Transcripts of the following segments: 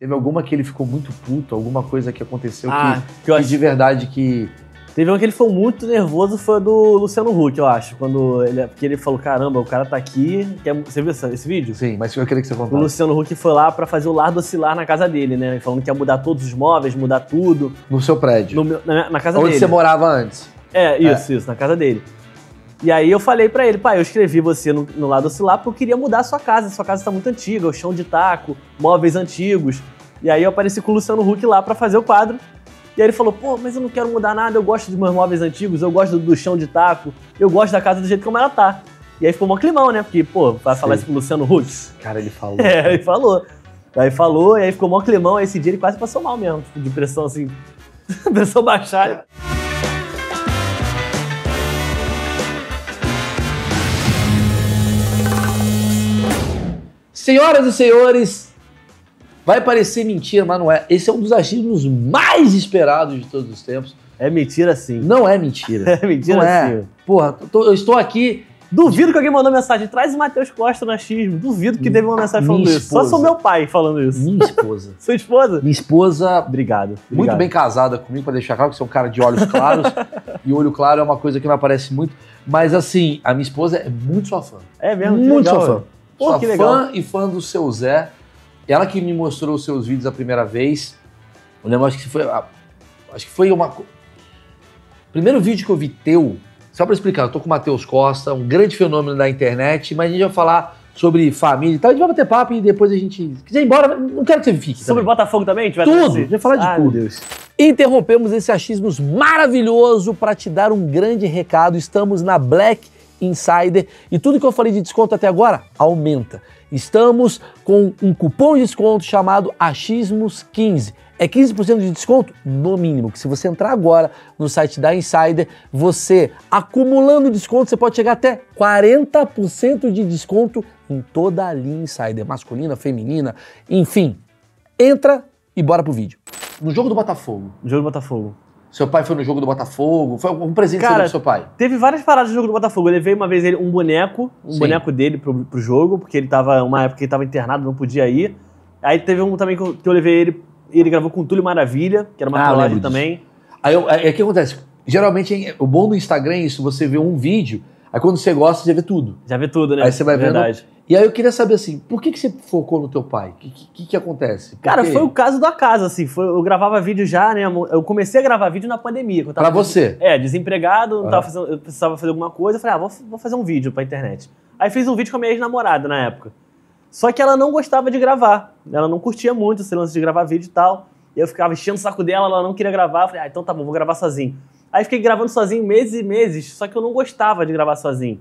Teve alguma que ele ficou muito puto, alguma coisa que aconteceu ah, que, que, eu acho... de verdade que. Teve uma que ele foi muito nervoso, foi do Luciano Huck, eu acho. Quando ele, porque ele falou: caramba, o cara tá aqui. Quer... Você viu esse vídeo? Sim, mas eu queria que você contasse. O Luciano Huck foi lá para fazer o lar docilar na casa dele, né? Falando que ia mudar todos os móveis, mudar tudo. No seu prédio? No, na, na, casa Onde dele. Onde você morava antes? É, isso, é. isso, na casa dele. E aí eu falei para ele, pai, eu escrevi você no, no lado oscilar porque eu queria mudar a sua casa. A sua casa está muito antiga, o chão de taco, móveis antigos. E aí eu apareci com o Luciano Huck lá para fazer o quadro. E aí ele falou, pô, mas eu não quero mudar nada, eu gosto dos meus móveis antigos, eu gosto do, do chão de taco, eu gosto da casa do jeito como ela tá. E aí ficou mó climão, né? Porque, pô, vai falar isso pro Luciano Huck. Cara, ele falou. É, ele falou. Aí falou, e aí ficou mó climão, aí esse dia ele quase passou mal mesmo, tipo, de pressão assim, pressão baixar. É. Senhoras e senhores, vai parecer mentira, mas não é. Esse é um dos achismos mais esperados de todos os tempos. É mentira sim. Não é mentira. é mentira não é. sim. Porra, tô, eu estou aqui Duvido que alguém mandou mensagem. Traz o Matheus Costa no achismo. Duvido que teve uma mensagem falando esposa. isso. Só sou meu pai falando isso. Minha esposa. Sua esposa? Minha esposa. Obrigado. Muito Obrigado. bem casada comigo, para deixar claro que você é um cara de olhos claros. e olho claro é uma coisa que não aparece muito. Mas assim, a minha esposa é muito sua fã. É mesmo? Muito legal, sua fã. Pô, Sou que legal. fã e fã do seu Zé. Ela que me mostrou os seus vídeos a primeira vez. Eu lembro, acho que foi. Acho que foi uma. Primeiro vídeo que eu vi teu, só para explicar, eu tô com o Matheus Costa, um grande fenômeno da internet, mas a gente vai falar sobre família e tal. A gente vai bater papo e depois a gente. Se quiser ir embora, não quero que você fique. Sobre também. Botafogo também? A gente vai tudo! A gente vai falar de ah, tudo. Deus. Interrompemos esse achismos maravilhoso para te dar um grande recado. Estamos na Black Insider. E tudo que eu falei de desconto até agora aumenta. Estamos com um cupom de desconto chamado Achismos15. É 15% de desconto no mínimo, que se você entrar agora no site da Insider, você acumulando desconto, você pode chegar até 40% de desconto em toda a linha Insider, masculina, feminina, enfim. Entra e bora pro vídeo. No jogo do Botafogo. No jogo do Botafogo. Seu pai foi no jogo do Botafogo? Foi algum presente Cara, que você deu seu pai? Teve várias paradas no jogo do Botafogo. Eu levei uma vez ele, um boneco, um Sim. boneco dele pro, pro jogo, porque ele tava, uma época que ele tava internado, não podia ir. Aí teve um também que eu, que eu levei ele, ele gravou com o Túlio Maravilha, que era uma ah, também. Aí o que acontece? Geralmente, o bom do Instagram é isso, você vê um vídeo, Aí quando você gosta, você vê tudo. Já vê tudo, né? Aí você vai Verdade. vendo. E aí eu queria saber assim, por que, que você focou no teu pai? O que, que, que, acontece? Por Cara, quê? foi o caso da casa, assim. Foi, eu gravava vídeo já, né? Eu comecei a gravar vídeo na pandemia. Quando pra você? É, desempregado, ah. fazendo, eu precisava fazer alguma coisa. Eu falei, ah, vou, vou fazer um vídeo pra internet. Aí fiz um vídeo com a minha ex-namorada na época. Só que ela não gostava de gravar. Ela não curtia muito esse lance de gravar vídeo e tal. E eu ficava enchendo o saco dela, ela não queria gravar. Eu falei, ah, então tá bom, vou gravar sozinho. Aí fiquei gravando sozinho meses e meses, só que eu não gostava de gravar sozinho.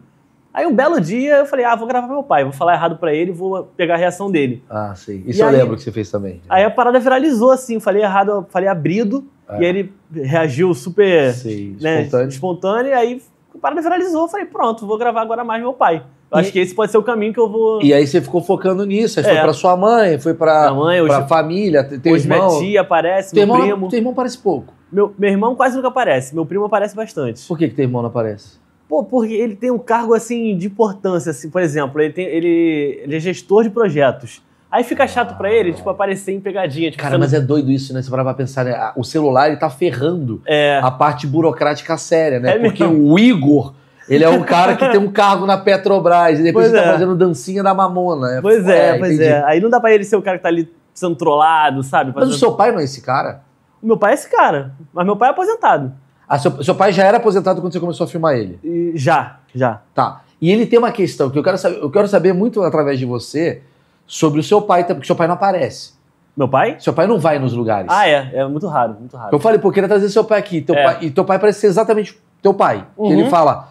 Aí um belo dia eu falei, ah, vou gravar meu pai, vou falar errado para ele, vou pegar a reação dele. Ah, sim. Isso e eu aí, lembro que você fez também. Né? Aí a parada viralizou assim, falei errado, falei abrido, é. e ele reagiu super Sim, né, espontâneo. espontâneo, e aí a parada viralizou, falei, pronto, vou gravar agora mais meu pai. Eu acho que esse pode ser o caminho que eu vou. E aí você ficou focando nisso. Aí é. foi pra sua mãe, foi pra, mãe, pra família, teu hoje irmão. Hoje minha tia aparece, teu meu irmão, é primo. Teu irmão parece pouco. Meu, meu irmão quase nunca aparece, meu primo aparece bastante. Por que, que teu irmão não aparece? Pô, porque ele tem um cargo assim de importância, assim, por exemplo, ele, tem, ele, ele é gestor de projetos. Aí fica chato ah, pra ele, tipo, aparecer em pegadinha. Tipo, cara, mas é doido isso, né? Você parar pra pensar, né? O celular, ele tá ferrando é. a parte burocrática séria, né? É Porque mesmo. o Igor, ele é um cara que tem um cargo na Petrobras, e depois ele tá é. fazendo dancinha da mamona. Né? Pois é, é, pois entendi. é. Aí não dá pra ele ser o cara que tá ali sendo trollado, sabe? Fazendo... Mas o seu pai não é esse cara? O meu pai é esse cara, mas meu pai é aposentado. Ah, seu, seu pai já era aposentado quando você começou a filmar ele? E, já, já. Tá. E ele tem uma questão que eu quero saber, eu quero saber muito através de você sobre o seu pai, porque seu pai não aparece. Meu pai? Seu pai não vai nos lugares. Ah, é. É muito raro, muito raro. Eu falei, pô, queria trazer seu pai aqui. Teu é. pai, e teu pai parece ser exatamente teu pai. Uhum. Ele fala,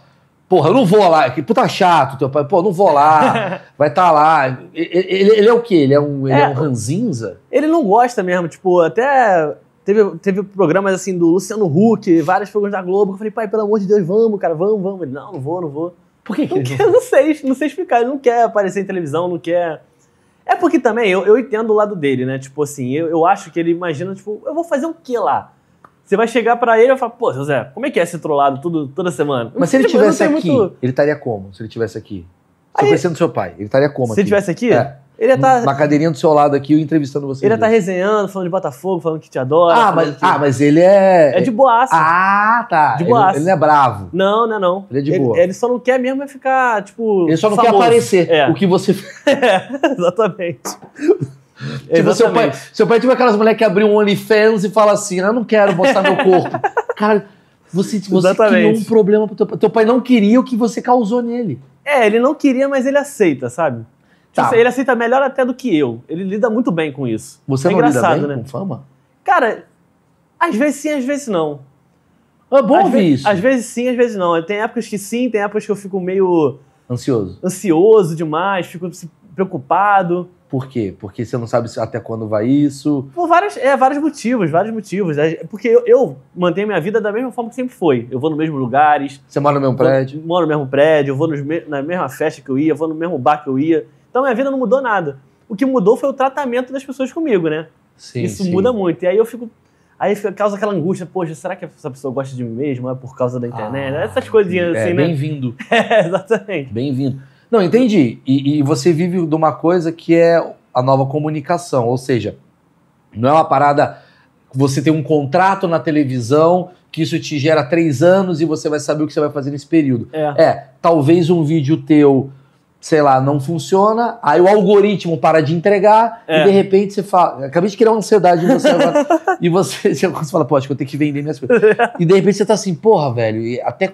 porra, eu não vou lá. Que puta chato, teu pai. Pô, não vou lá. vai estar tá lá. Ele, ele, ele, é o quê? Ele é um, ele é, é um ranzinza? Ele não gosta mesmo. Tipo, até Teve, teve programas assim do Luciano Huck, várias programas da Globo. Eu falei, pai, pelo amor de Deus, vamos, cara, vamos, vamos. Ele, não, não vou, não vou. Por que, que não, não sei, não sei explicar. Ele não quer aparecer em televisão, não quer. É porque também eu, eu entendo o lado dele, né? Tipo assim, eu, eu acho que ele imagina, tipo, eu vou fazer o que lá? Você vai chegar para ele e falar, pô, José, como é que é ser trollado tudo, toda semana? Mas se ele tipo, tivesse aqui, muito... ele estaria como? Se ele tivesse aqui? Se eu pensando no seu pai, ele estaria como? Se aqui? ele tivesse aqui? É. Ele hum, tá... Na cadeirinha do seu lado aqui, eu entrevistando você. Ele tá resenhando, falando de Botafogo, falando que te adora. Ah, mas, que... ah, mas ele é. É de boaça. Ah, tá. De boaça. Ele, ele não é bravo. Não, não é não. Ele é de ele, boa. Ele só não quer mesmo é ficar, tipo. Ele só não famoso. quer aparecer é. o que você. é, exatamente. Tipo, Exatamente. seu pai, seu pai tipo aquelas mulheres que abriu um OnlyFans e fala assim: eu ah, não quero mostrar meu corpo. Cara, você, você criou um problema pro teu pai. Teu pai não queria o que você causou nele. É, ele não queria, mas ele aceita, sabe? Tipo tá. Assim, ele aceita melhor até do que eu. Ele lida muito bem com isso. Você é não lida bem né? com fama? Cara, às vezes sim, às vezes não. É bom às ouvir isso. Às vezes sim, às vezes não. Tem épocas que sim, tem épocas que eu fico meio... Ansioso. Ansioso demais, fico preocupado. Por quê? Porque você não sabe até quando vai isso? Por vários, é, vários motivos, vários motivos. É, porque eu, eu mantenho minha vida da mesma forma que sempre foi. Eu vou nos mesmos lugares. Você mora no mesmo prédio? Eu, moro no mesmo prédio, eu vou nos, na mesma festa que eu ia, vou no mesmo bar que eu ia. Então minha vida não mudou nada. O que mudou foi o tratamento das pessoas comigo, né? Sim, Isso sim. muda muito. E aí eu fico. Aí causa aquela angústia, poxa, será que essa pessoa gosta de mim mesmo? É por causa da internet? Ah, Essas coisinhas é, assim, é, né? Bem-vindo. é, exatamente. Bem-vindo. Não, entendi. E, e você vive de uma coisa que é a nova comunicação, ou seja, não é uma parada você tem um contrato na televisão que isso te gera três anos e você vai saber o que você vai fazer nesse período. É, é talvez um vídeo teu sei lá, não funciona, aí o algoritmo para de entregar é. e de repente você fala, acabei de criar uma ansiedade em você agora, e você, você fala, pô, acho que eu tenho que vender minhas coisas. e de repente você tá assim, porra, velho, até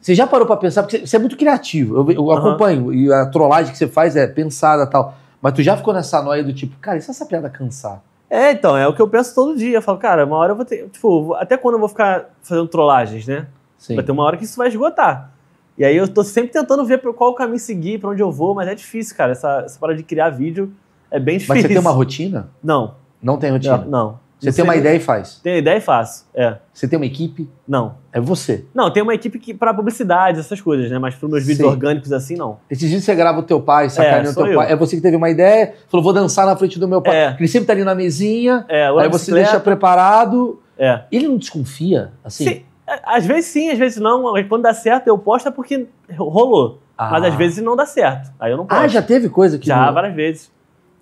você já parou para pensar, porque você é muito criativo, eu, eu uhum. acompanho, e a trollagem que você faz é pensada tal, mas tu já ficou nessa noia do tipo, cara, e se essa piada cansar? É, então, é o que eu penso todo dia, eu falo, cara, uma hora eu vou ter, tipo, até quando eu vou ficar fazendo trollagens, né? Sim. Vai ter uma hora que isso vai esgotar. E aí eu tô sempre tentando ver qual o caminho seguir, para onde eu vou, mas é difícil, cara. Essa, essa parada de criar vídeo é bem difícil. Mas você tem uma rotina? Não. Não tem rotina? Não. não. Você não tem uma ideia e faz? Tenho ideia e faço, é. Você tem uma equipe? Não. É você? Não, tem uma equipe que para publicidade, essas coisas, né? Mas para meus vídeos Sim. orgânicos assim, não. Esses dias você grava o teu pai, sacaneando é, o teu eu. pai. É você que teve uma ideia, falou, vou dançar na frente do meu pai. É. Ele sempre tá ali na mesinha, é, aí você bicicleta. deixa preparado. É. Ele não desconfia, assim? Sim. Às vezes sim, às vezes não. Mas quando dá certo, eu posto é porque rolou. Ah. Mas às ah. vezes não dá certo. Aí eu não ah, posto. Ah, já teve coisa que. Já, várias vezes.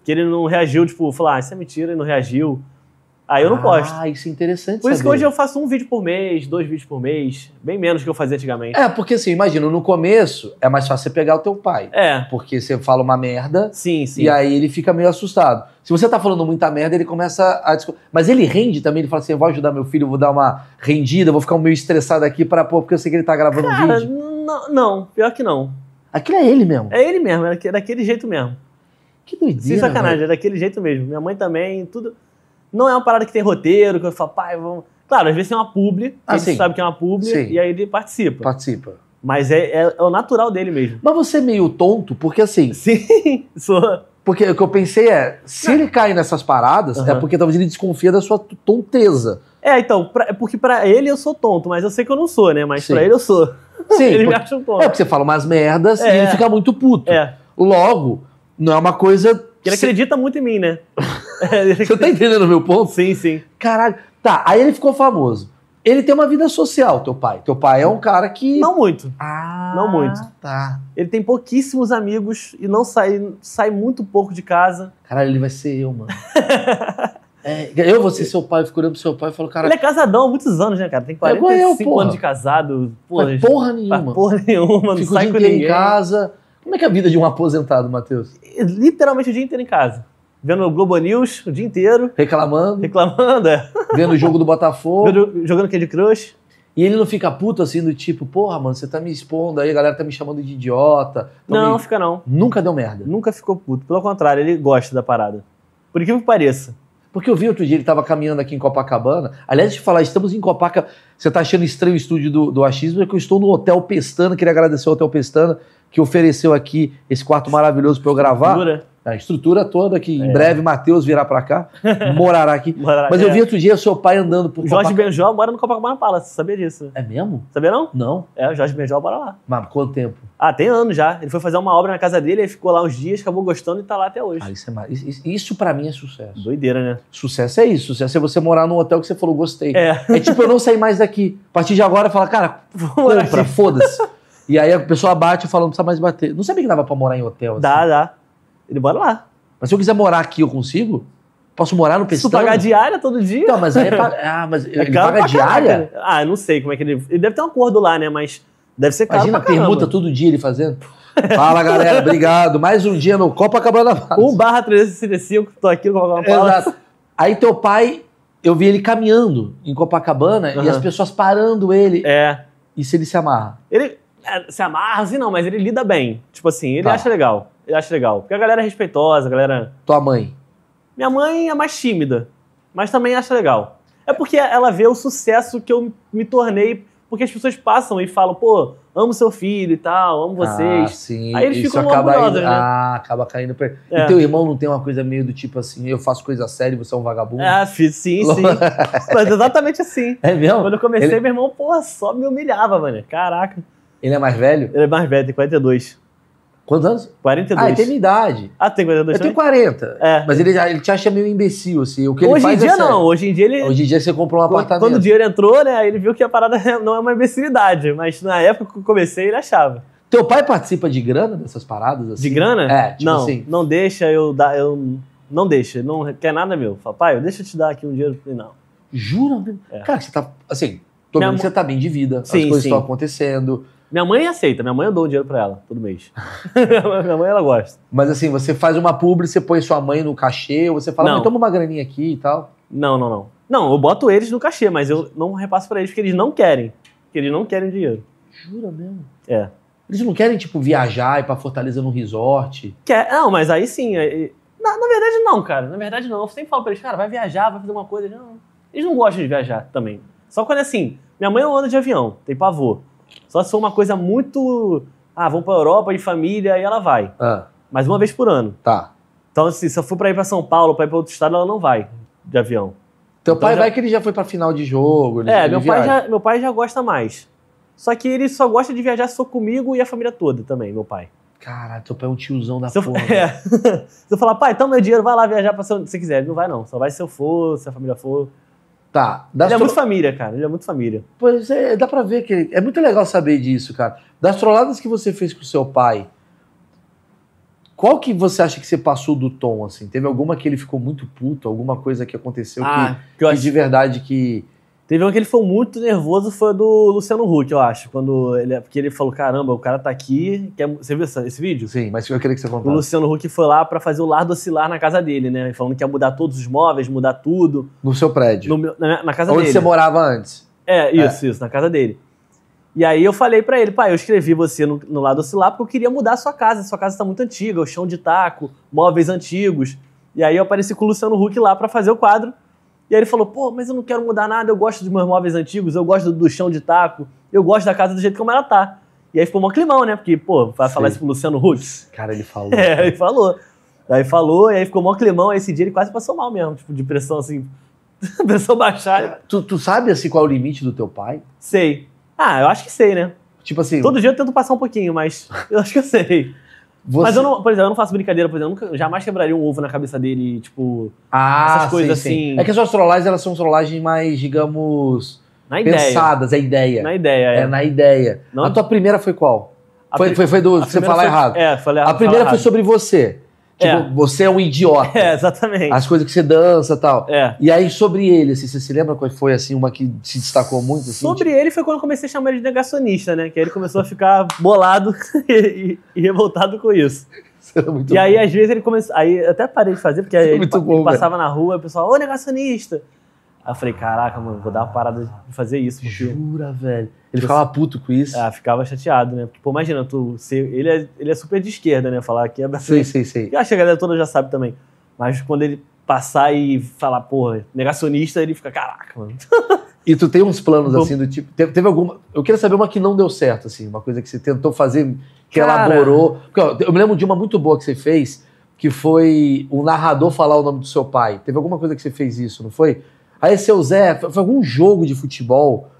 Que ele não reagiu, tipo, falar, ah, isso é mentira, e não reagiu. Aí eu não ah, posto. Ah, isso é interessante. Por saber. isso que hoje eu faço um vídeo por mês, dois vídeos por mês, bem menos que eu fazia antigamente. É, porque assim, imagina, no começo é mais fácil você pegar o teu pai. É. Porque você fala uma merda. Sim, sim. E aí ele fica meio assustado. Se você tá falando muita merda, ele começa a. Mas ele rende também, ele fala assim: vou ajudar meu filho, vou dar uma rendida, vou ficar meio estressado aqui para pô, porque eu sei que ele tá gravando Cara, um vídeo. Não, pior que não. Aquilo é ele mesmo. É ele mesmo, é, é daquele jeito mesmo. Que doideira. Sem sacanagem, é daquele jeito mesmo. Minha mãe também, tudo. Não é uma parada que tem roteiro, que eu falo, pai, vamos. Claro, às vezes tem uma publi, ah, ele sim. sabe que é uma publi, sim. e aí ele participa. Participa. Mas é, é, é, o natural dele mesmo. Mas você é meio tonto, porque assim. Sim, sou. Porque o que eu pensei é, se ele cai nessas paradas, uhum. é porque talvez ele desconfia da sua tonteza. É, então, pra, é porque para ele eu sou tonto, mas eu sei que eu não sou, né? Mas para ele eu sou. Sim. ele me acha um tonto. É, porque você fala umas merdas é, e ele fica muito puto. É. Logo, não é uma coisa ele Cê... acredita muito em mim, né? Você tá entendendo o meu ponto? Sim, sim. Caralho. Tá, aí ele ficou famoso. Ele tem uma vida social, teu pai. Teu pai é um cara que. Não muito. Ah. Não muito. Tá. Ele tem pouquíssimos amigos e não sai, sai muito pouco de casa. Caralho, ele vai ser eu, mano. é, eu vou ser seu pai, fico olhando pro seu pai e falo, cara. Ele é casadão há muitos anos, né, cara? Tem 45 é eu, anos de casado. Porra, porra nenhuma. Porra nenhuma, não Fico sai com ninguém. em casa como é que é a vida de um aposentado, Matheus? É, literalmente o dia inteiro em casa. Vendo o Globo News o dia inteiro. Reclamando. Reclamando, é. Vendo o jogo do Botafogo. jogando aquele Crush. E ele não fica puto assim, do tipo, porra, mano, você tá me expondo aí, a galera tá me chamando de idiota. Tá não, me... fica não. Nunca deu merda. Nunca ficou puto. Pelo contrário, ele gosta da parada. Por incrível que pareça. Porque eu vi outro dia, ele estava caminhando aqui em Copacabana. Aliás, de falar, estamos em Copacabana. Você está achando estranho o estúdio do, do Achismo? É que eu estou no Hotel Pestana. Queria agradecer ao Hotel Pestana que ofereceu aqui esse quarto maravilhoso para eu gravar. Estrutura. A estrutura toda que em é. breve Matheus virá para cá, morará aqui. morará, Mas eu é. vi outro dia seu pai andando por Jorge Copacabana. Benjó mora no Copacabana Palace, sabia disso? É mesmo? Sabia não? Não. É, o Jorge Benjó mora lá. Mas quanto tempo? Ah, tem anos já. Ele foi fazer uma obra na casa dele, ele ficou lá uns dias, acabou gostando e tá lá até hoje. Ah, isso é mar... isso, isso para mim é sucesso. Doideira, né? Sucesso é isso. Sucesso é você morar num hotel que você falou, gostei. É, é tipo eu não sair mais daqui. A partir de agora, fala cara, compra, foda-se. E aí a pessoa bate e fala, não precisa mais bater. Não sabia que dava pra morar em hotel. Assim. Dá, dá. Ele mora lá. Mas se eu quiser morar aqui, eu consigo? Posso morar no Pestano? Se pagar diária todo dia. Não, tá, mas aí é ah, mas é ele paga diária? Ah, eu não sei como é que ele... Ele deve ter um acordo lá, né? Mas deve ser caro Imagina, permuta todo dia ele fazendo. Fala, galera. Obrigado. Mais um dia no Copacabana Palace. 1 barra 365. Tô aqui no Copacabana Palace. Exato. Aí teu pai... Eu vi ele caminhando em Copacabana uhum. e as pessoas parando ele. É. E se ele se amarra? Ele é, se amarra, assim não, mas ele lida bem. Tipo assim, ele tá. acha legal. Eu acho legal. Porque a galera é respeitosa, a galera. Tua mãe? Minha mãe é mais tímida, mas também acha legal. É porque ela vê o sucesso que eu me tornei, porque as pessoas passam e falam, pô, amo seu filho e tal, amo vocês. Ah, sim. Aí eles Isso ficam acaba indo, né? Ah, acaba caindo pra... É. E teu irmão não tem uma coisa meio do tipo assim, eu faço coisa séria e você é um vagabundo? Ah, sim, sim. Mas exatamente assim. É mesmo? Quando eu comecei, Ele... meu irmão, pô, só me humilhava, mano. Caraca. Ele é mais velho? Ele é mais velho, tem 42. Quantos anos? 42. Ah, ele tem minha idade. Ah, tem 42 Eu tenho 40. É. Mas ele, ele te acha meio imbecil, assim. O que hoje ele faz em é dia é não, hoje em dia ele... Hoje em dia você comprou um apartamento. Quando o dinheiro entrou, né, ele viu que a parada não é uma imbecilidade. Mas na época que eu comecei, ele achava. Teu pai participa de grana dessas paradas? Assim? De grana? É, tipo não, assim. Não, deixa eu dar... Eu, não deixa, não quer nada meu. Papai, deixa eu te dar aqui um dinheiro. Não. Jura? É. Cara, você tá... Assim, vendo que você tá bem de vida. Sim, as coisas sim. estão acontecendo minha mãe aceita, minha mãe eu dou dinheiro pra ela todo mês. minha mãe ela gosta. Mas assim, você faz uma publi, você põe sua mãe no cachê, ou você fala, não. toma uma graninha aqui e tal. Não, não, não. Não, eu boto eles no cachê, mas eu não repasso pra eles porque eles não querem. Porque eles não querem dinheiro. Jura mesmo? É. Eles não querem, tipo, viajar e ir pra Fortaleza num resort? Quer, não, mas aí sim. Aí... É, na, na, verdade, não, cara. Na verdade, não. Eu sempre falo pra eles, cara, vai viajar, vai fazer uma coisa. Eles não, eles não gostam de viajar também. Só quando é assim, minha mãe eu é ando de avião, tem pavor. Só se for uma coisa muito. Ah, vamos pra Europa em família, e ela vai. Ah. Mas uma vez por ano. Tá. Então, assim, se eu for pra ir pra São Paulo, pra ir pra outro estado, ela não vai de avião. Teu então, pai já... vai que ele já foi pra final de jogo. é, meu pai, já, meu pai já gosta mais. Só que ele só gosta de viajar se for comigo e a família toda também, meu pai. Cara, teu pai é um tiozão da se eu, porra. É. se eu falar, pai, toma meu dinheiro, vai lá viajar pra se você quiser. Ele não vai, não. Só vai se eu for, se a família for. Tá. ele é astro... é muito família, cara. Ele é muito família. Pois é, dá pra ver que ele... É muito legal saber disso, cara. Das trolladas que você fez com o seu pai, qual que você acha que você passou do tom, assim? Teve alguma que ele ficou muito puto? Alguma coisa que aconteceu ah, que, que, que de verdade que Teve um que ele foi muito nervoso, foi do Luciano Huck, eu acho. Quando ele, porque ele falou: caramba, o cara tá aqui. Quer, você viu esse, vídeo? Sim, mas eu queria que você contasse. O Luciano Huck foi lá para fazer o lardo oscilar na casa dele, né? Falando que ia mudar todos os móveis, mudar tudo. No seu prédio? No, na, na, casa Onde dele. Onde você morava antes? É, é. isso, é. isso, na casa dele. E aí eu falei para ele, pai, eu escrevi você no, no lado oscilar porque eu queria mudar a sua casa. sua casa tá muito antiga, o chão de taco, móveis antigos. E aí eu apareci com o Luciano Huck lá para fazer o quadro. E aí ele falou: pô, mas eu não quero mudar nada, eu gosto dos meus móveis antigos, eu gosto do, do chão de taco, eu gosto da casa do jeito como ela tá. E aí ficou um climão, né? Porque, pô, vai falar isso pro Luciano Huck. Cara, ele falou. É, cara. ele falou. Aí falou, e aí ficou um climão, aí esse dia ele quase passou mal mesmo, tipo, de pressão assim. pressão baixada é, Tu, tu sabe assim qual é o limite do teu pai? Sei. Ah, eu acho que sei, né? Tipo assim. Todo dia eu tento passar um pouquinho, mas eu acho que eu sei. Você... Mas eu não, por exemplo, eu não faço brincadeira, por exemplo, eu nunca, jamais quebraria um ovo na cabeça dele, tipo. Ah, essas coisas sim, assim. Sim. É que as suas trollagens, elas são trollagens mais, digamos. Na pensadas, é ideia. Na ideia, é. é na ideia. Não... A tua primeira foi qual? Foi, foi, foi, do. Você falar foi, errado. É, falei errado. A primeira foi errado. sobre você. Tipo, é. você é um idiota. É, exatamente. As coisas que você dança e tal. É. E aí, sobre ele, assim, você se lembra qual foi assim, uma que se destacou muito? Assim, sobre tipo... ele foi quando eu comecei a chamar ele de negacionista, né? Que aí ele começou a ficar bolado e, e, revoltado com isso. É muito e bom. aí, às vezes, ele começou. Aí eu até parei de fazer, porque aí é ele, bom, ele passava na rua e o pessoal, ô negacionista! Aí eu falei, caraca, mano, vou dar uma parada de fazer isso. Jura, filho. velho. Ele ficava puto com isso. Ah, ficava chateado, né? Porque, pô, imagina, tu, se, ele, é, ele é super de esquerda, né? Falar que é da Sim, sim, sim. Eu acho que a galera toda já sabe também. Mas quando ele passar e falar, porra, negacionista, ele fica, caraca, mano. E tu tem uns planos assim do tipo. Teve, teve, alguma. Eu queria saber uma que não deu certo, assim, uma coisa que você tentou fazer, que Cara. elaborou. Porque, ó, eu me lembro de uma muito boa que você fez, que foi o narrador falar o nome do seu pai. Teve alguma coisa que você fez isso, não foi? Aí seu Zé, foi algum jogo de futebol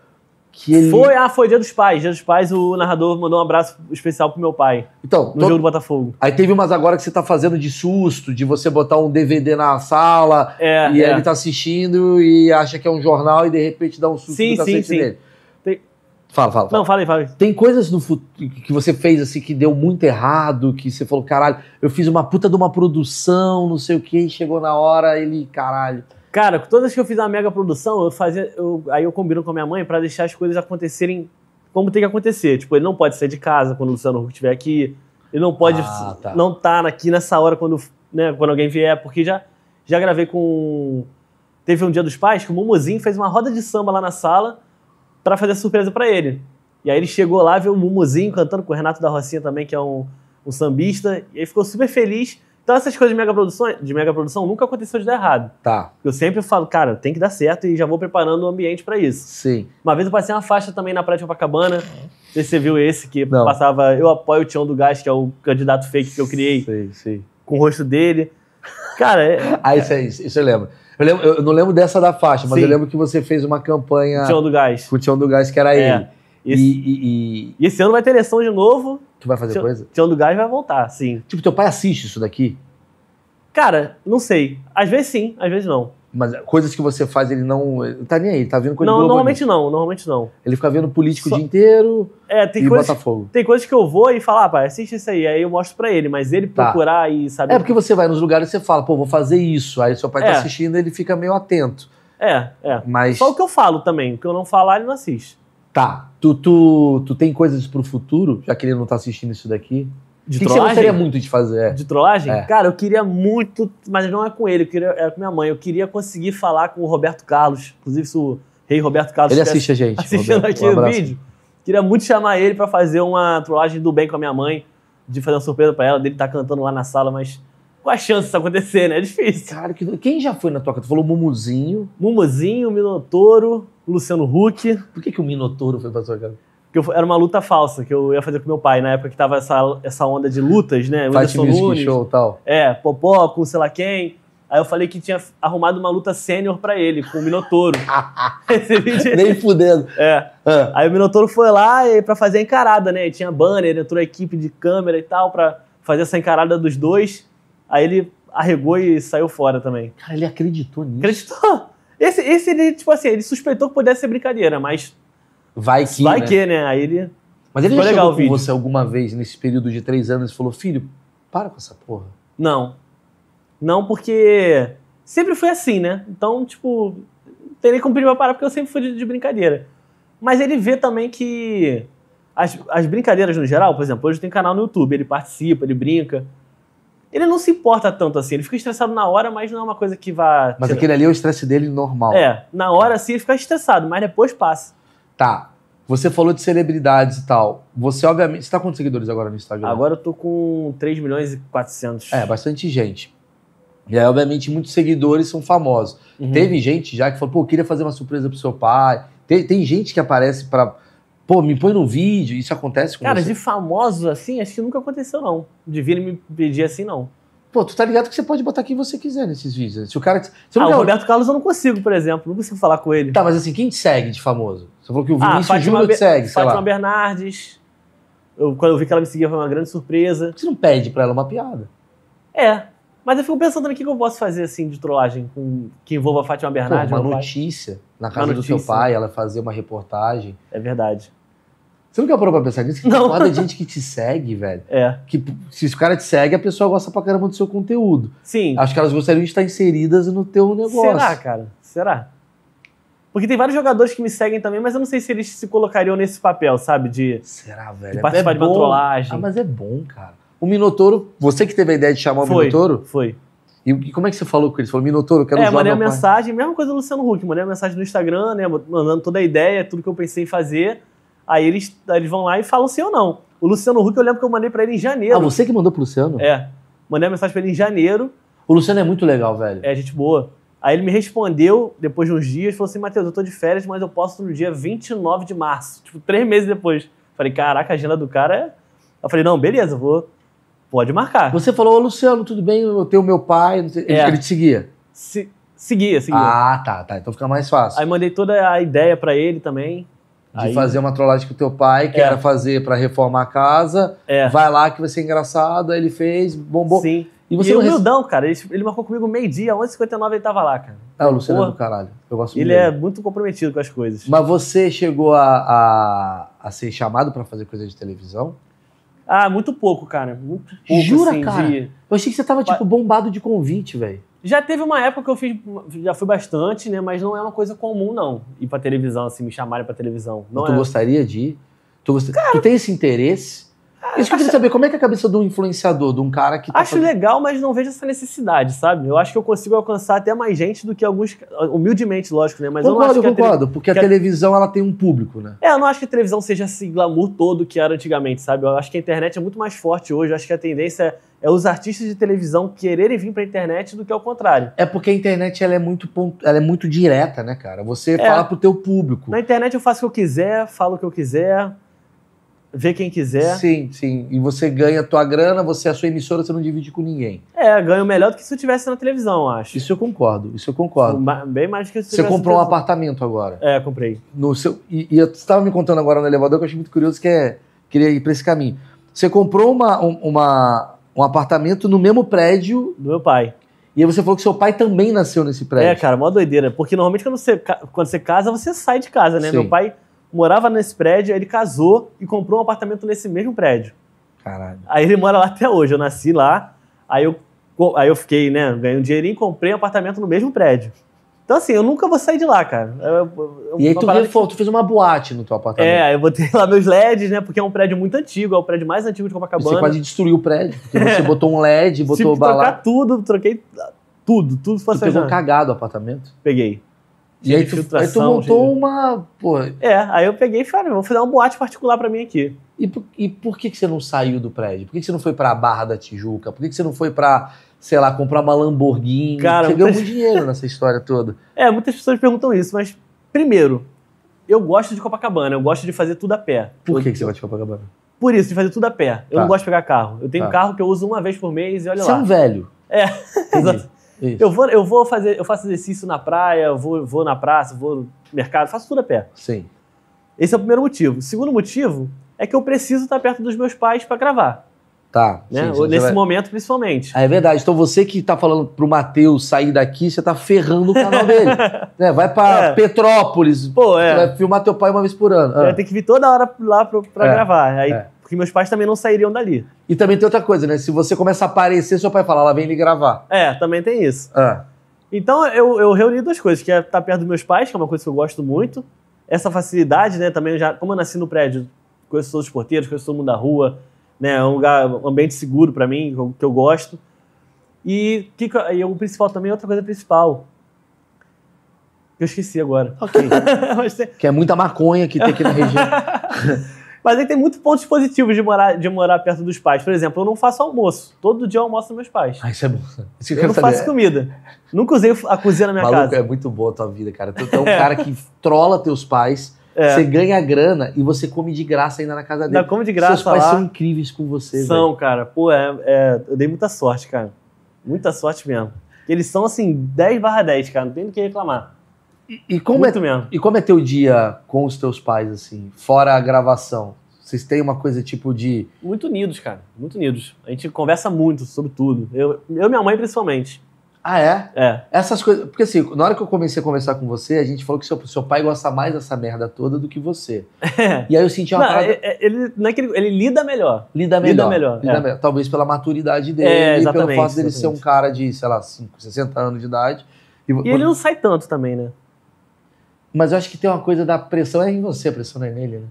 que ele... Foi, ah, foi Dia dos Pais. Dia dos Pais, o narrador mandou um abraço especial pro meu pai. Então. No jogo do Botafogo. Aí teve umas agora que você tá fazendo de susto, de você botar um DVD na sala é, e é. ele tá assistindo e acha que é um jornal e de repente dá um susto sim, no cacete sim, dele. Tem... Fala, fala, fala. Não, fala aí, fala aí. Tem coisas no que você fez assim que deu muito errado, que você falou, caralho, eu fiz uma puta de uma produção, não sei o que, chegou na hora, ele, caralho. Cara, todas que eu fiz uma mega produção, eu fazia. Eu, aí eu combino com a minha mãe para deixar as coisas acontecerem como tem que acontecer. Tipo, ele não pode sair de casa quando o Luciano Huck estiver aqui. Ele não pode ah, tá. não estar tá aqui nessa hora quando, né, quando alguém vier, porque já, já gravei com. Teve um dia dos pais que o Mumuzinho fez uma roda de samba lá na sala para fazer surpresa para ele. E aí ele chegou lá, viu o Mumuzinho cantando com o Renato da Rocinha também, que é um, um sambista, e aí ficou super feliz então essas coisas de mega produção, de mega produção nunca aconteceu de dar errado. Tá. Eu sempre falo, cara, tem que dar certo e já vou preparando o ambiente para isso. Sim. Uma vez eu passei uma faixa também na Praia de cabana. Não sei se você viu esse que Não. passava Eu apoio o Tião do Gás, que é o candidato fake que eu criei. Sim, sim. Com o rosto dele. Cara, é... Ah, isso aí, é isso eu lembro. Eu, lembro, eu não lembro dessa da faixa, mas Sim. eu lembro que você fez uma campanha. Tião do Gás. Com o Tião do Gás, que era é. ele. Esse... E, e, e... e, esse ano vai ter eleição de novo. Tu vai fazer coisa? Se um lugar e vai voltar, sim. Tipo, teu pai assiste isso daqui? Cara, não sei. Às vezes sim, às vezes não. Mas coisas que você faz, ele não. tá nem aí, tá vendo coisa Não, normalmente não, normalmente não. Ele fica vendo político Só... o dia inteiro é, tem e coisas, Botafogo. Tem coisas que eu vou e falar, ah, pai, assiste isso aí. Aí eu mostro pra ele, mas ele tá. procurar e saber. É porque você vai nos lugares e você fala, pô, vou fazer isso. Aí seu pai tá é. tá assistindo ele fica meio atento. É, é. Mas... Só o que eu falo também. O que eu não falar, ele não assiste. Tá. Tu, tu, tu tem coisas pro futuro, já que ele não tá assistindo isso daqui? De que trollagem? Que você gostaria muito de fazer? É. De trollagem? É. Cara, eu queria muito, mas não é com ele, eu queria, é com minha mãe. Eu queria conseguir falar com o Roberto Carlos, inclusive se o rei Roberto Carlos... Ele assiste a gente. Assistindo Roberto, aqui um o vídeo. Queria muito chamar ele para fazer uma trollagem do bem com a minha mãe, de fazer uma surpresa para ela, dele estar tá cantando lá na sala, mas qual a chance disso acontecer, né? É difícil. Cara, que... quem já foi na toca? Tu falou Mumuzinho. Mumuzinho, Minotouro, Luciano Huck. Por que, que o Minotouro foi pra sua casa? Porque eu... era uma luta falsa que eu ia fazer com meu pai, na época que tava essa, essa onda de lutas, né? Fight Music Nunes, Show tal. É, Popó com sei lá quem. Aí eu falei que tinha arrumado uma luta sênior para ele, com o Minotouro. É Nem fudendo. É. Ah. Aí o Minotouro foi lá para fazer a encarada, né? E tinha banner, entrou a equipe de câmera e tal, para fazer essa encarada dos dois. Aí ele arregou e saiu fora também. Cara, ele acreditou nisso. Acreditou. Esse, esse ele, tipo assim, ele suspeitou que pudesse ser brincadeira, mas. Vai que. Vai né? que, né? Aí ele. Mas ele já legal chegou com você alguma vez nesse período de três anos e falou: filho, para com essa porra. Não. Não, porque sempre foi assim, né? Então, tipo, teria que nem pedir pra parar, porque eu sempre fui de, de brincadeira. Mas ele vê também que as, as brincadeiras no geral, por exemplo, hoje tem canal no YouTube, ele participa, ele brinca ele não se importa tanto assim. Ele fica estressado na hora, mas não é uma coisa que vá. Mas aquele ali é o estresse dele normal. É, na hora sim ele fica estressado, mas depois passa. Tá. Você falou de celebridades e tal. Você, obviamente. Você tá com quantos seguidores agora no Instagram? Agora eu tô com 3 milhões e 400. É, bastante gente. E aí, obviamente, muitos seguidores são famosos. Uhum. Teve gente já que falou, pô, queria fazer uma surpresa pro seu pai. Tem, tem gente que aparece para Pô, me põe no vídeo, isso acontece com Cara, você? de famosos assim, acho que nunca aconteceu, não. De vir me pedir assim, não. Pô, tu tá ligado que você pode botar quem você quiser nesses vídeos. Né? Se o cara. Se ah, o Roberto Carlos eu não consigo, por exemplo. Não consigo falar com ele. Tá, mas assim, quem te segue de famoso? Você falou que o ah, Vinícius ah, Júnior te segue, sei Fátima lá. Bernardes. Eu, quando eu vi que ela me seguia foi uma grande surpresa. Você não pede pra ela uma piada. É. Mas eu fico pensando o que eu posso fazer assim de trollagem com, que envolva a Fátima Bernardes. Pô, uma notícia pai. na casa do seu pai, ela fazer uma reportagem. É verdade. Você nunca parou pra pensar nisso? Que não. tem gente que te segue, velho. É. Que se o cara te segue, a pessoa gosta pra caramba do seu conteúdo. Sim. Acho que elas gostariam de estar inseridas no teu negócio. Será, cara? Será? Porque tem vários jogadores que me seguem também, mas eu não sei se eles se colocariam nesse papel, sabe? De, Será, velho? De participar é de uma trollagem. Ah, mas é bom, cara. O Minotouro, você que teve a ideia de chamar foi, o Minotouro? Foi. E como é que você falou com eles? Falou, Minotouro, eu quero é, usar mandei a mensagem, mesma coisa do Luciano Huck, mandei a mensagem no Instagram, né? Mandando toda a ideia, tudo que eu pensei em fazer. Aí eles, aí eles vão lá e falam sim ou não. O Luciano Huck eu lembro que eu mandei para ele em janeiro. Ah, você que mandou pro Luciano? É. Mandei a mensagem para ele em janeiro. O Luciano é muito legal, velho. É, gente boa. Aí ele me respondeu depois de uns dias, falou assim: Matheus, eu tô de férias, mas eu posso no dia 29 de março. Tipo, três meses depois. Falei, caraca, a agenda do cara é. Eu falei, não, beleza, vou Pode marcar. Você falou, Luciano, tudo bem? Eu tenho meu pai. é. ele, te seguia. Se, seguia, seguia. Ah, tá, tá. Então fica mais fácil. Aí mandei toda a ideia para ele também. De Aí... fazer uma trollagem com o teu pai, que é. era fazer para reformar a casa. É. Vai lá que vai ser engraçado. Aí ele fez, bombou. Sim. E você e não humildão, cara. Ele, ele, marcou comigo meio-dia, 11h59 ele tava lá, cara. Ah, o Luciano Porra. é do caralho. Eu gosto Ele é dele. é muito comprometido com as coisas. Mas você chegou a, a, a ser chamado para fazer coisa de televisão? Ah, muito pouco, cara. Muito pouco, Jura, assim, cara? De... Eu achei que você tava, tipo, bombado de convite, velho. Já teve uma época que eu fiz, já fui bastante, né? Mas não é uma coisa comum, não. Ir pra televisão, assim, me chamarem pra televisão. Não tu é. gostaria de ir? Tu, gost... Cara, tu tem esse interesse? Isso que eu ah, queria saber, como é que é a cabeça de um influenciador, de um cara que. Tá acho fazendo... legal, mas não vejo essa necessidade, sabe? Eu acho que eu consigo alcançar até mais gente do que alguns. Humildemente, lógico, né? Mas concordo, eu não acho. Que concordo, te... porque que a televisão ela tem um público, né? É, eu não acho que a televisão seja esse glamour todo que era antigamente, sabe? Eu acho que a internet é muito mais forte hoje, eu acho que a tendência é os artistas de televisão quererem vir pra internet do que ao contrário. É porque a internet ela é muito ponto... ela é muito direta, né, cara? Você é. fala pro teu público. Na internet eu faço o que eu quiser, falo o que eu quiser vê quem quiser. Sim, sim. E você ganha a tua grana, você é a sua emissora, você não divide com ninguém. É, ganho melhor do que se eu tivesse na televisão, acho. Isso eu concordo, isso eu concordo. bem mais do que se Você comprou um apartamento agora. É, comprei. No seu, e, e você estava me contando agora no elevador que eu achei muito curioso que é queria ir para esse caminho. Você comprou uma, um, uma, um apartamento no mesmo prédio do meu pai. E aí você falou que seu pai também nasceu nesse é, prédio. É, cara, mó doideira. Porque normalmente quando você, quando você casa, você sai de casa, né? Sim. Meu pai morava nesse prédio, aí ele casou e comprou um apartamento nesse mesmo prédio. Caralho. Aí ele mora lá até hoje. Eu nasci lá, aí eu, aí eu fiquei, né? Ganhei um dinheirinho e comprei um apartamento no mesmo prédio. Então, assim, eu nunca vou sair de lá, cara. É, eu, eu, e aí tu, tu fez uma boate no teu apartamento. É, eu botei lá meus LEDs, né? Porque é um prédio muito antigo, é o prédio mais antigo de Copacabana. Você quase destruiu o prédio, porque você botou um LED, botou Tive bala... trocar tudo, troquei tudo, tudo. Tu pegou cagado o apartamento? Peguei. E aí tu, aí tu montou de... uma. pô É, aí eu peguei e falei, ah, vou fazer uma boate particular para mim aqui. E por, e por que, que você não saiu do prédio? Por que, que você não foi pra Barra da Tijuca? Por que, que você não foi pra, sei lá, comprar uma Lamborghini? Cara, você ganhou muito dinheiro nessa história toda. É, muitas pessoas perguntam isso, mas primeiro, eu gosto de Copacabana, eu gosto de fazer tudo a pé. Por que, que você gosta de Copacabana? Por isso, de fazer tudo a pé. Eu tá. não gosto de pegar carro. Eu tenho tá. um carro que eu uso uma vez por mês e olha você é lá. Você é um velho. É, exato. Eu vou, eu vou fazer, eu faço exercício na praia, vou, vou na praça, vou no mercado, faço tudo a pé. Sim. Esse é o primeiro motivo. O segundo motivo é que eu preciso estar perto dos meus pais para gravar. Tá. Né? Sim, sim, nesse vai... momento, principalmente. Ah, é verdade. Então você que está falando pro Matheus sair daqui, você está ferrando o canal dele. Né, vai para é. Petrópolis. Pô, é. Vai filmar teu pai uma vez por ano. Ah. tem que vir toda hora lá para é. gravar. Aí é porque meus pais também não sairiam dali. E também tem outra coisa, né? Se você começa a aparecer, seu pai fala, lá vem lhe gravar. É, também tem isso. Ah. Então eu, eu reuni duas coisas, que é estar tá perto dos meus pais, que é uma coisa que eu gosto muito. Essa facilidade, né? Também já, como eu nasci no prédio, conheço todos os porteiros, conheço todo mundo da rua, né? É um lugar, um ambiente seguro para mim, que eu gosto. E, que, e o principal também, outra coisa principal, eu esqueci agora. Ok. que é muita maconha que tem aqui na região. Mas aí tem muitos pontos positivos de morar, de morar perto dos pais. Por exemplo, eu não faço almoço. Todo dia eu almoço com meus pais. Ah, isso é bom. Isso eu, eu não faço comida. Nunca usei a cozinha na minha Maluco, casa. é muito boa a tua vida, cara. Tu é um é. cara que trola teus pais. É. Você ganha grana e você come de graça ainda na casa dele. Não, come de graça Seus pais lá, são incríveis com você. São, cara. Pô, é, é, eu dei muita sorte, cara. Muita sorte mesmo. Eles são, assim, 10 barra 10, cara. Não tem do que reclamar. E, como é Muito é, mesmo. E como é teu dia com os teus pais, assim, fora a gravação? Vocês têm uma coisa tipo de. Muito unidos, cara. Muito unidos. A gente conversa muito sobre tudo. Eu, eu e minha mãe, principalmente. Ah, é? É. Essas coisas. Porque assim, na hora que eu comecei a conversar com você, a gente falou que seu, seu pai gosta mais dessa merda toda do que você. É. E aí eu senti uma não, parada... É, é, ele, não é ele, ele, lida melhor. Lida melhor. Lida melhor. Lida é. melhor. Talvez pela maturidade dele é, e pelo fato dele exatamente. ser um cara de, sei lá, 5, 60 anos de idade. E, e ele não sai tanto também, né? Mas eu acho que tem uma coisa da pressão, é em você a pressão, não é nele, né?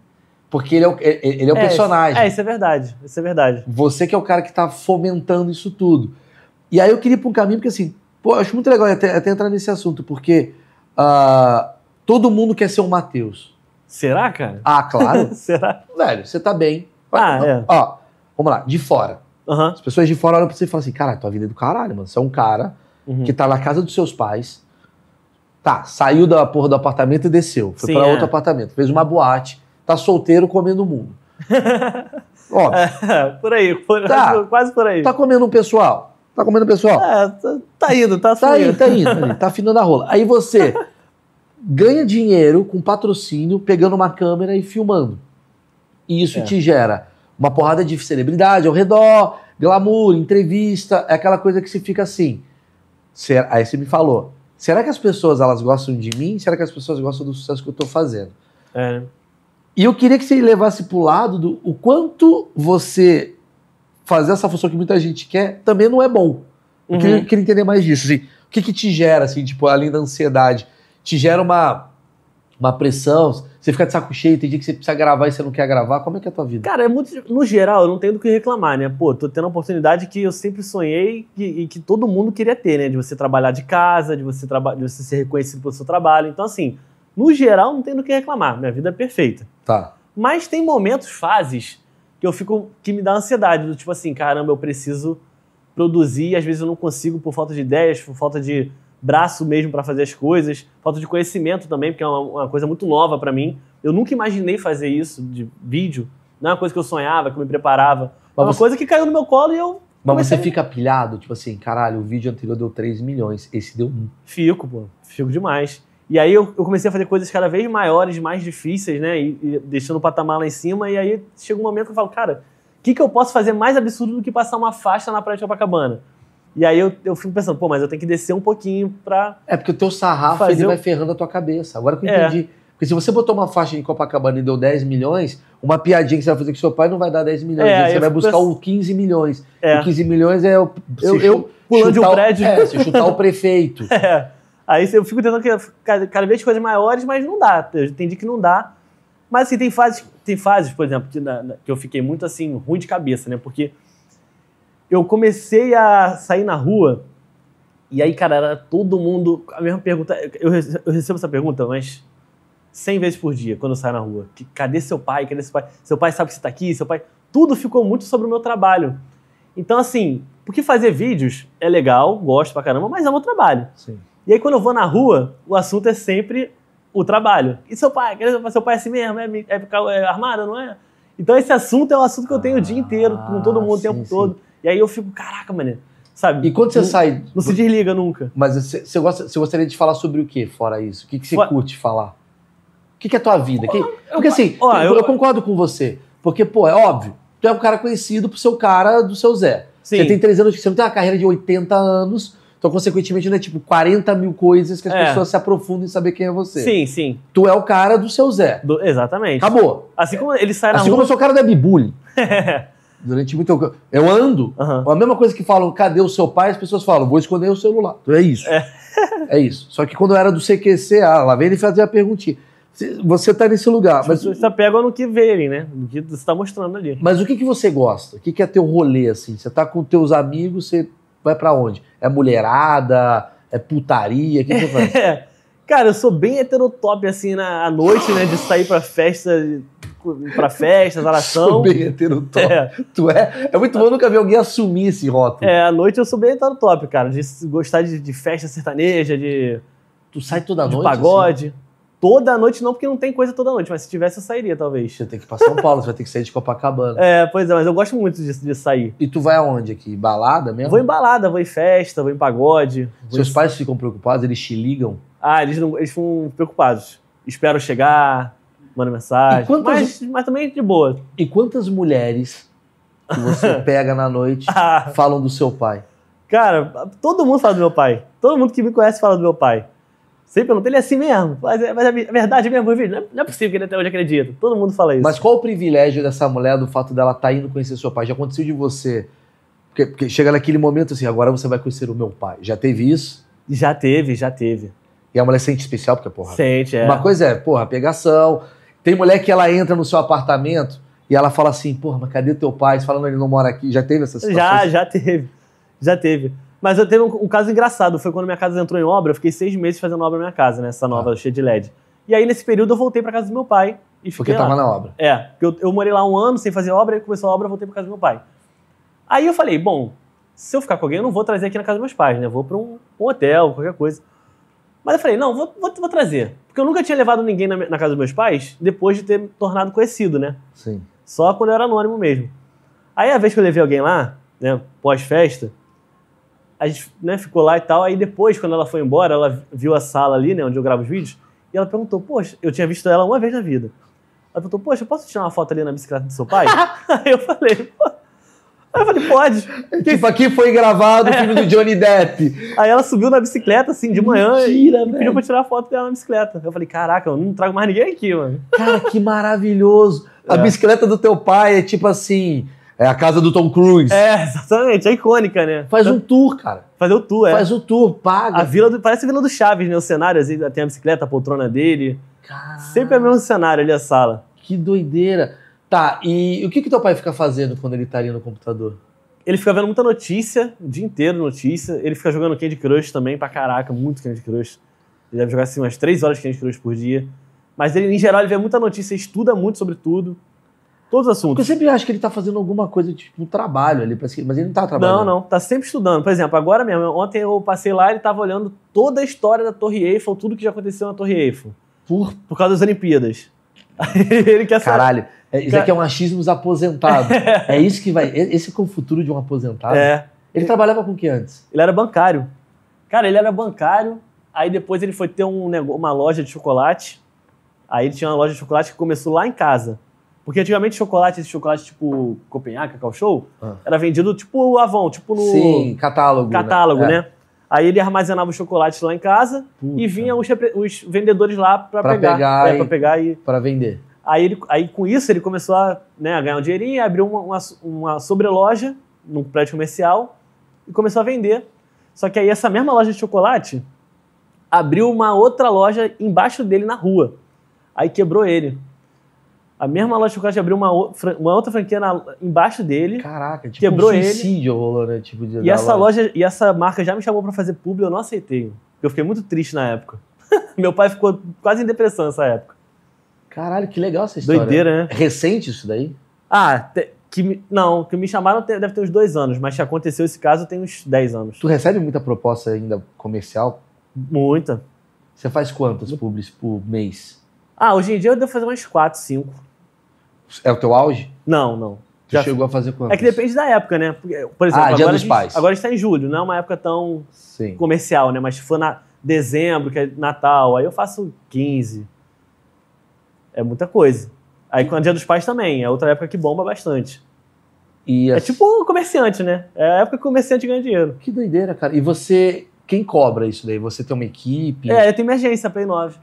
Porque ele é o, é, ele é o é, personagem. É, isso é verdade. Isso é verdade. Você que é o cara que está fomentando isso tudo. E aí eu queria ir para um caminho, porque assim, pô, eu acho muito legal até, até entrar nesse assunto, porque uh, todo mundo quer ser um Matheus. Será, cara? Ah, claro. Será? Velho, você tá bem. Ah, ó, é. Ó, vamos lá, de fora. Uhum. As pessoas de fora olham pra você e falam assim: cara, tua vida é do caralho, mano. Você é um cara uhum. que tá na casa dos seus pais, Tá, saiu da porra do apartamento e desceu. Foi para é. outro apartamento, fez uma boate, tá solteiro comendo o mundo. Ó, é, por aí, por, tá, quase por aí. Tá comendo um pessoal. Tá comendo um pessoal. É, tá, indo, tá saindo. indo, tá indo, tá, tá indo, tá, tá afinando a rola. Aí você ganha dinheiro com patrocínio, pegando uma câmera e filmando. E isso é. te gera uma porrada de celebridade ao redor, glamour, entrevista, é aquela coisa que você fica assim. Aí você me falou, será que as pessoas elas gostam de mim? Será que as pessoas gostam do sucesso que eu estou fazendo? É. E eu queria que você levasse para o lado do o quanto você fazer essa função que muita gente quer também não é bom. Eu uhum. queria, queria, entender mais disso. Assim, o que, que te gera, assim, tipo, além da ansiedade? Te gera uma, uma pressão? Você fica de saco cheio, tem dia que você precisa gravar e você não quer gravar. Como é que é a tua vida? Cara, é muito. No geral, eu não tenho do que reclamar, né? Pô, tô tendo a oportunidade que eu sempre sonhei e, e que todo mundo queria ter, né? De você trabalhar de casa, de você, traba... de você ser reconhecido pelo seu trabalho. Então, assim, no geral, não tenho do que reclamar. Minha vida é perfeita. Tá. Mas tem momentos, fases, que eu fico. que me dá ansiedade, do tipo assim, caramba, eu preciso produzir e às vezes eu não consigo por falta de ideias, por falta de braço mesmo para fazer as coisas, falta de conhecimento também, porque é uma, uma coisa muito nova para mim. Eu nunca imaginei fazer isso de vídeo. Não é uma coisa que eu sonhava, que eu me preparava. Mas é uma você... coisa que caiu no meu colo e eu. Mas você a... fica pilhado, tipo assim, caralho, o vídeo anterior deu 3 milhões, esse deu 1. Fico, pô, fico demais. E aí eu, eu comecei a fazer coisas cada vez maiores, mais difíceis, né? E, e deixando o patamar lá em cima. E aí chega um momento que eu falo, cara, o que, que eu posso fazer mais absurdo do que passar uma faixa na Praia de Copacabana? E aí eu, eu fico pensando, pô, mas eu tenho que descer um pouquinho pra. É, porque o teu sarrafo ele vai ferrando a tua cabeça. Agora que eu é. entendi. É. Porque se você botou uma faixa de Copacabana e deu 10 milhões, uma piadinha que você vai fazer com seu pai não vai dar 10 milhões. É, você vai buscar penso... o 15 milhões. É. O 15 milhões é o. Eu, eu, pulando de um prédio. O, é, se chutar o prefeito. É. Aí eu fico tentando cada, cada vez coisas maiores, mas não dá. Eu entendi que não dá. Mas assim, tem fases, tem fases por exemplo, que, na, que eu fiquei muito assim, ruim de cabeça, né? Porque eu comecei a sair na rua e aí, cara, era todo mundo. A mesma pergunta. Eu, eu recebo essa pergunta, mas 100 vezes por dia quando eu saio na rua. Que, cadê seu pai? Cadê seu pai? Seu pai sabe que você tá aqui? Seu pai. Tudo ficou muito sobre o meu trabalho. Então, assim, porque fazer vídeos é legal, gosto pra caramba, mas é meu trabalho. Sim. E aí, quando eu vou na rua, o assunto é sempre o trabalho. E seu pai? Cadê seu pai? Seu pai é assim mesmo? É, é, é armado, não é? Então, esse assunto é o assunto que eu tenho ah, o dia inteiro, com todo ah, mundo sim, o tempo sim. todo. E aí eu fico, caraca, mano. Sabe? E quando você não, sai. Não se desliga nunca. Mas você, gosta, você gostaria de falar sobre o que fora isso? O que, você curte falar? O que, que é a tua vida? que... Porque assim, eu, eu, concordo com você. Porque, pô, é óbvio, tu é um cara conhecido por ser o cara do seu Zé. Sim. Você tem três anos, você não tem uma carreira de 80 anos. Então, consequentemente, não é tipo 40 mil coisas que as é. pessoas se aprofundam em saber quem é você. Sim, sim. Tu é o cara do seu Zé. Do, exatamente. Acabou. Assim como ele sai na Assim rua... como eu sou o cara da Bibuli. Durante muito tempo. Eu ando, uhum. a mesma coisa que falam, cadê o seu pai? As pessoas falam, vou esconder o celular. Então é isso. É. é isso. Só que quando eu era do CQC, ah, lá vem ele fazer a perguntinha. Você está nesse lugar. Tipo, mas você se tá no que ali, né? No que você está mostrando ali. Mas o que, que você gosta? O que, que é teu rolê, assim? Você está com teus amigos, você vai para onde? É mulherada? É putaria? O que, que você faz? É. Cara, eu sou bem heterotop, assim, na, à noite, né? De sair pra festa, para festas, oração. Sou bem no top. É. Tu é? É muito bom, eu nunca vi alguém assumir esse rótulo. É, à noite eu sou bem no top, cara. De gostar de, de festa sertaneja, de. Tu sai toda de noite? pagode. Assim? Toda noite não, porque não tem coisa toda noite, mas se tivesse eu sairia talvez. Você tem que ir pra São Paulo, você vai ter que sair de Copacabana. É, pois é, mas eu gosto muito disso, de sair. E tu vai aonde aqui? Balada mesmo? Vou em balada, vou em festa, vou em pagode. Vou Seus em... pais ficam preocupados? Eles te ligam? Ah, eles, não, eles ficam preocupados. Espero chegar, manda mensagem. Quantas... Mas, mas também de boa. E quantas mulheres que você pega na noite ah. falam do seu pai? Cara, todo mundo fala do meu pai. Todo mundo que me conhece fala do meu pai. Sempre pergunta, ele é assim mesmo. Mas é, mas é verdade mesmo, Não é, não é possível que ele até hoje acredita. Todo mundo fala isso. Mas qual o privilégio dessa mulher do fato dela estar tá indo conhecer seu pai? Já aconteceu de você? Porque, porque chega naquele momento assim, agora você vai conhecer o meu pai. Já teve isso? Já teve, já teve. E a mulher sente especial, porque, porra. Sente, é. Uma coisa é, porra, pegação tem mulher que ela entra no seu apartamento e ela fala assim, porra, mas cadê teu pai? Você falando ele não mora aqui. Já teve essa situação? Já, já teve. Já teve. Mas eu teve um, um, caso engraçado, foi quando minha casa entrou em obra, eu fiquei seis meses fazendo obra na minha casa, né? Essa nova ah. cheia de LED. E aí, nesse período, eu voltei para casa do meu pai. E porque tava na obra. É, porque eu, eu, morei lá um ano sem fazer obra, aí começou a obra, voltei para casa do meu pai. Aí eu falei, bom, se eu ficar com alguém, eu não vou trazer aqui na casa dos meus pais, né? vou para um, um hotel, qualquer coisa. Mas eu falei, não, vou, vou, vou trazer. Porque eu nunca tinha levado ninguém na, na, casa dos meus pais depois de ter me tornado conhecido, né? Sim. Só quando eu era anônimo mesmo. Aí a vez que eu levei alguém lá, né, pós-festa, a gente né, ficou lá e tal. Aí depois, quando ela foi embora, ela viu a sala ali, né, onde eu gravo os vídeos, e ela perguntou, poxa, eu tinha visto ela uma vez na vida. Ela perguntou, poxa, posso tirar uma foto ali na bicicleta do seu pai? aí eu falei, pô. Aí eu falei, pode. Que... Tipo, aqui foi gravado o filme do Johnny Depp. Aí ela subiu na bicicleta, assim, de manhã Mentira, e, velho. pediu pra tirar foto dela na bicicleta. Eu falei, caraca, eu não trago mais ninguém aqui, mano. Cara, que maravilhoso. A é. bicicleta do teu pai é tipo assim... É a casa do Tom Cruise. É, exatamente. É icônica, né? Faz então um tour, cara. Fazer o tour, é. Faz o tour, paga. A vila do, parece a Vila do Chaves, né? O cenário, assim, tem a bicicleta, a poltrona dele. Cara. Sempre é o mesmo cenário ali, a sala. Que doideira. Tá, e o que que teu pai fica fazendo quando ele tá ali no computador? Ele fica vendo muita notícia, o dia inteiro notícia. Ele fica jogando Candy Crush também, pra caraca, muito Candy Crush. Ele deve jogar assim umas 3 horas de Candy Crush por dia. Mas ele, em geral, ele vê muita notícia, estuda muito sobre tudo. Todos os assuntos. Porque eu sempre acho que ele tá fazendo alguma coisa, tipo, um trabalho ali, mas ele não tá trabalhando. Não, não, tá sempre estudando. Por exemplo, agora mesmo, ontem eu passei lá, e ele tava olhando toda a história da Torre Eiffel, tudo que já aconteceu na Torre Eiffel. Por, por causa das Olimpíadas. ele quer saber. Caralho. É, isso aqui é um dos aposentado. é isso que vai. Esse é o futuro de um aposentado. É. Ele trabalhava com o que antes? Ele era bancário. Cara, ele era bancário, aí depois ele foi ter um, uma loja de chocolate. Aí ele tinha uma loja de chocolate que começou lá em casa. Porque antigamente chocolate, esse chocolate tipo Copenhague, Cacau Show, ah. era vendido tipo Avon, tipo no. Sim, catálogo. Né? Catálogo, é. né? né? É. Aí ele armazenava o chocolate lá em casa Puta. e vinha os, os vendedores lá para pegar. Pegar, é, e, pegar e. Para vender. Aí, ele, aí com isso ele começou a, né, a ganhar um dinheirinho, abriu uma, uma, uma sobreloja num prédio comercial e começou a vender. Só que aí essa mesma loja de chocolate abriu uma outra loja embaixo dele na rua. Aí quebrou ele. A mesma loja de chocolate abriu uma, uma outra franquia na, embaixo dele. Caraca, tipo quebrou um suicídio ele. rolou, né? Tipo de, e essa loja. loja. e essa marca já me chamou para fazer publi, eu não aceitei. Eu fiquei muito triste na época. Meu pai ficou quase em depressão nessa época. Caralho, que legal essa história. Doideira, né? É recente isso daí? Ah, te, que, não, que me chamaram deve ter uns dois anos, mas que aconteceu esse caso tem uns dez anos. Tu recebe muita proposta ainda comercial? Muita. Você faz quantas publis por mês? Ah, hoje em dia eu devo fazer umas quatro, cinco. É o teu auge? Não, não. Tu Já chegou a fazer quantas? É que depende da época, né? por exemplo, ah, agora, dos a gente, pais. agora está em julho, não é uma época tão Sim. comercial, né? Mas se for na dezembro, que é Natal, aí eu faço 15 é muita coisa. Aí com o é Dia dos Pais também, é outra época que bomba bastante. E É as- tipo um comerciante, né? É a época que o comerciante ganha dinheiro. Que doideira, cara. E você. Quem cobra isso daí? Você tem uma equipe? É, tem emergência, Play 9.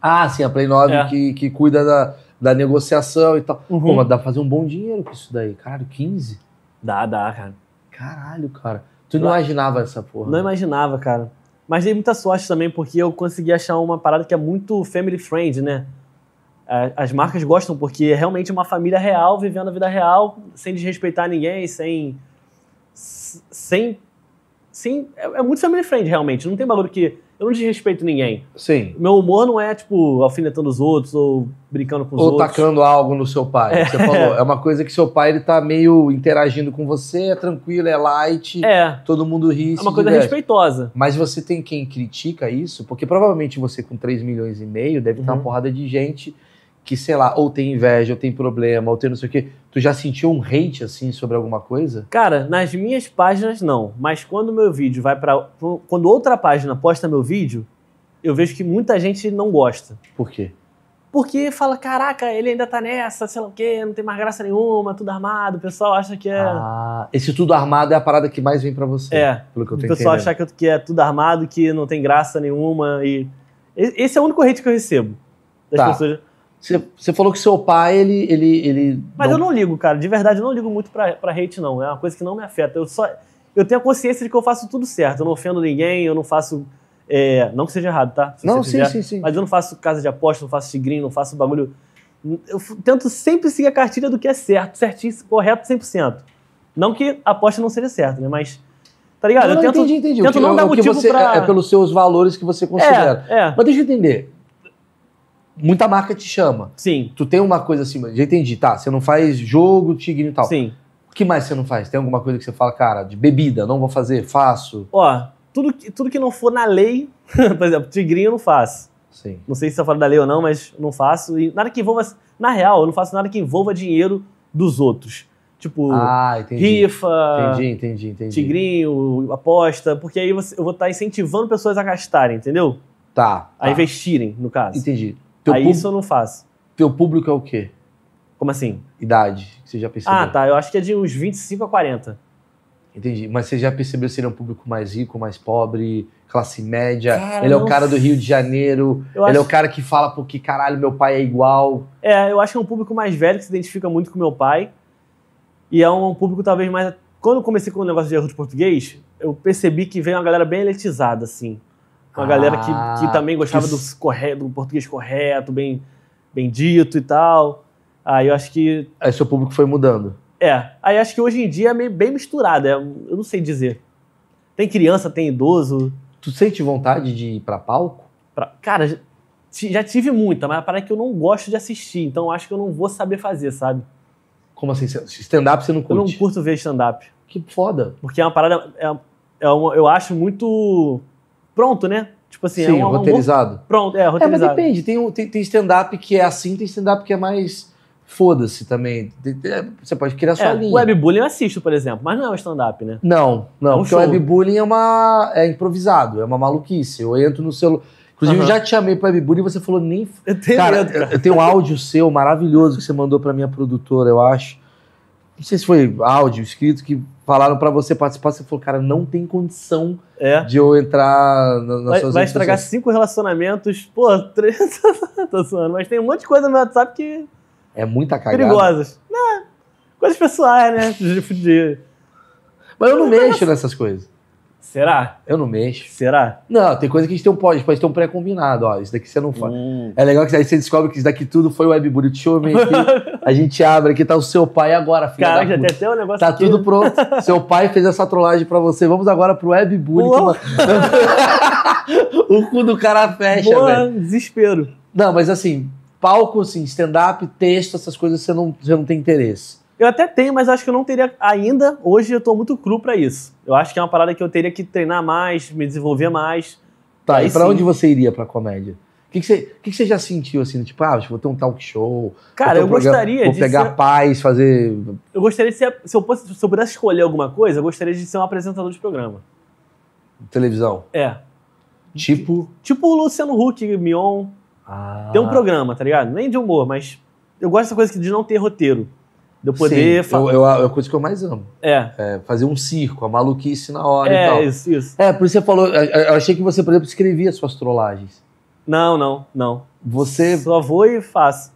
Ah, sim, a Play 9 É. que, que cuida da, da negociação e tal. Uhum. Pô, mas dá pra fazer um bom dinheiro com isso daí. cara. 15? Dá, dá, cara. Caralho, cara. Tu não imaginava essa porra. Não né? imaginava, cara. Mas dei muita sorte também, porque eu consegui achar uma parada que é muito family friend, né? É, as marcas gostam porque é realmente uma família real vivendo a vida real sem desrespeitar ninguém, sem sem sem é, é muito family friend realmente, não tem bagulho que eu não desrespeito ninguém. Sim. Meu humor não é tipo alfinetando os outros ou brincando com os ou outros. Ou tacando algo no seu pai. É. Você falou, é uma coisa que seu pai ele tá meio interagindo com você, é tranquilo, é light, é. todo mundo ri. É uma coisa diverte. respeitosa. Mas você tem quem critica isso? Porque provavelmente você com 3 milhões e meio deve uhum. ter uma porrada de gente que, sei lá, ou tem inveja, ou tem problema, ou tem não sei o quê. Tu já sentiu um hate assim sobre alguma coisa? Cara, nas minhas páginas não, mas quando meu vídeo vai para quando outra página posta meu vídeo, eu vejo que muita gente não gosta. Por quê? Porque fala, caraca, ele ainda tá nessa, sei lá o quê, não tem mais graça nenhuma, tudo armado, o pessoal acha que é. Ah, esse tudo armado é a parada que mais vem para você. É. Pelo que eu tô O pessoal achar que é tudo armado, que não tem graça nenhuma. e Esse é o único hate que eu recebo. Das tá. pessoas você falou que seu pai, ele. ele, ele Mas não... eu não ligo, cara. De verdade, eu não ligo muito pra, pra hate, não. É uma coisa que não me afeta. Eu só. Eu tenho a consciência de que eu faço tudo certo. Eu não ofendo ninguém, eu não faço. É, não que seja errado, tá? Se não, sim, sim, sim. Mas eu não faço casa de aposta, não faço tigrinho, não faço bagulho. Eu tento sempre seguir a cartilha do que é certo, certinho, correto 100%. Não que a aposta não seja certa, né? Mas. Tá ligado? Não, eu não, tento, entendi, entendi. Tento não é dar o motivo você, pra... É, é pelos seus valores que você é, considera. É, é. Mas deixa eu entender muita marca te chama. Sim. Tu tem uma coisa assim, já entendi, tá? Você não faz jogo, tigre e tal. Sim. O que mais você não faz? Tem alguma coisa que você fala, cara, de bebida, não vou fazer, faço? Ó, tudo que, tudo que não for na lei, por exemplo, tigrinho eu não faço. Sim. Não sei se tá fora da lei ou não, mas não faço. E nada que envolva. Na real, eu não faço nada que envolva dinheiro dos outros. Tipo, ah, entendi. rifa, entendi, entendi, entendi. tigrinho, aposta, porque aí você, eu vou estar tá incentivando pessoas a gastarem, entendeu? Tá, tá. A investirem, no caso. Entendi. Teu Aí pub... isso eu não faço. Teu público é o quê? Como assim? Idade, que você já percebeu. Ah, tá. Eu acho que é de uns 25 a 40. Entendi. Mas você já percebeu se ele é um público mais rico, mais pobre, classe média? Cara, ele é o cara do Rio de Janeiro. Ele é acho... é o cara que fala, porque caralho, meu pai é igual. É, eu acho que é um público mais velho que se identifica muito com meu pai. E é um público talvez mais. Quando eu comecei com o negócio de erro de português, eu percebi que vem uma galera bem eletizada, assim. Uma ah, galera que, ah, que também gostava do, do português correto, bem, bem dito e tal. Aí eu acho que. Aí seu público foi mudando. É. Aí acho que hoje em dia é bem misturado. É, eu não sei dizer. Tem criança, tem idoso. Tu sente vontade de ir pra palco? Pra... Cara, já tive muita, mas parece é que eu não gosto de assistir, então acho que eu não vou saber fazer, sabe? Como assim? Stand-up você não curte? Eu não curto ver stand-up. Que foda. Porque é uma parada. É, é uma, eu acho muito pronto, né? Tipo assim, é Sim, é um, roteirizado. Pronto, é, roteirizado. É, mas depende. Tem, tem, tem stand-up que é assim, tem stand-up que é mais foda-se também. É, você pode criar sua é, linha. O webbullying eu assisto, por exemplo, mas não é um stand-up, né? Não, não. É um porque o webbullying é uma. é improvisado, é uma maluquice. Eu entro no celular. Inclusive, uhum. eu já te chamei para webbullying e você falou nem. Eu tenho cara, medo, cara. eu tenho um áudio seu maravilhoso que você mandou para minha produtora, eu acho. Não sei se foi áudio, escrito, que falaram para você participar, você falou, cara, não tem condição é. de eu entrar na, nas vai, suas Vai estragar pessoas. cinco relacionamentos, pô, três, tô zoando, mas tem um monte de coisa no meu WhatsApp que... É muita cagada. Perigosas. Não, coisas pessoais, né? De, de... Mas eu não mexo nessas coisas. Será? Eu não mexo. Será? Não, tem coisa que a gente tem um pode, pode ter um pré-combinado, ó. Isso daqui você não faz. Hum. É legal que aí você descobre que isso daqui tudo foi webbully. Deixa eu ver aqui. a gente abre aqui, tá o seu pai agora, filho. Caraca, já tem até um negócio. Tá aqui. tudo pronto. seu pai fez essa trollagem pra você. Vamos agora pro webbully. o cu do cara fecha, Boa, velho. Desespero. Não, mas assim, palco, assim, stand-up, texto, essas coisas você não, você não tem interesse. Eu até tenho, mas acho que eu não teria ainda. Hoje eu tô muito cru para isso. Eu acho que é uma parada que eu teria que treinar mais, me desenvolver mais. Tá, Aí e pra onde você iria pra comédia? O que, que, você, que, que você já sentiu assim? Tipo, ah, tipo, vou ter um talk show. Cara, um eu programa, gostaria vou de. Vou pegar ser... paz, fazer. Eu gostaria de ser. Se eu, fosse, se eu pudesse escolher alguma coisa, eu gostaria de ser um apresentador de programa. Televisão? É. Tipo. Tipo o Luciano Huck, Mion. Ah. Tem um programa, tá ligado? Nem de humor, mas eu gosto dessa coisa de não ter roteiro de eu poder Sim, falar. Eu, eu, é a coisa que eu mais amo. É. é fazer um circo, a maluquice na hora é, e tal. É, isso, isso. É, por isso você falou. É, é, eu achei que você, por exemplo, escrevia suas trollagens. Não, não, não. Você. Só vou e faço.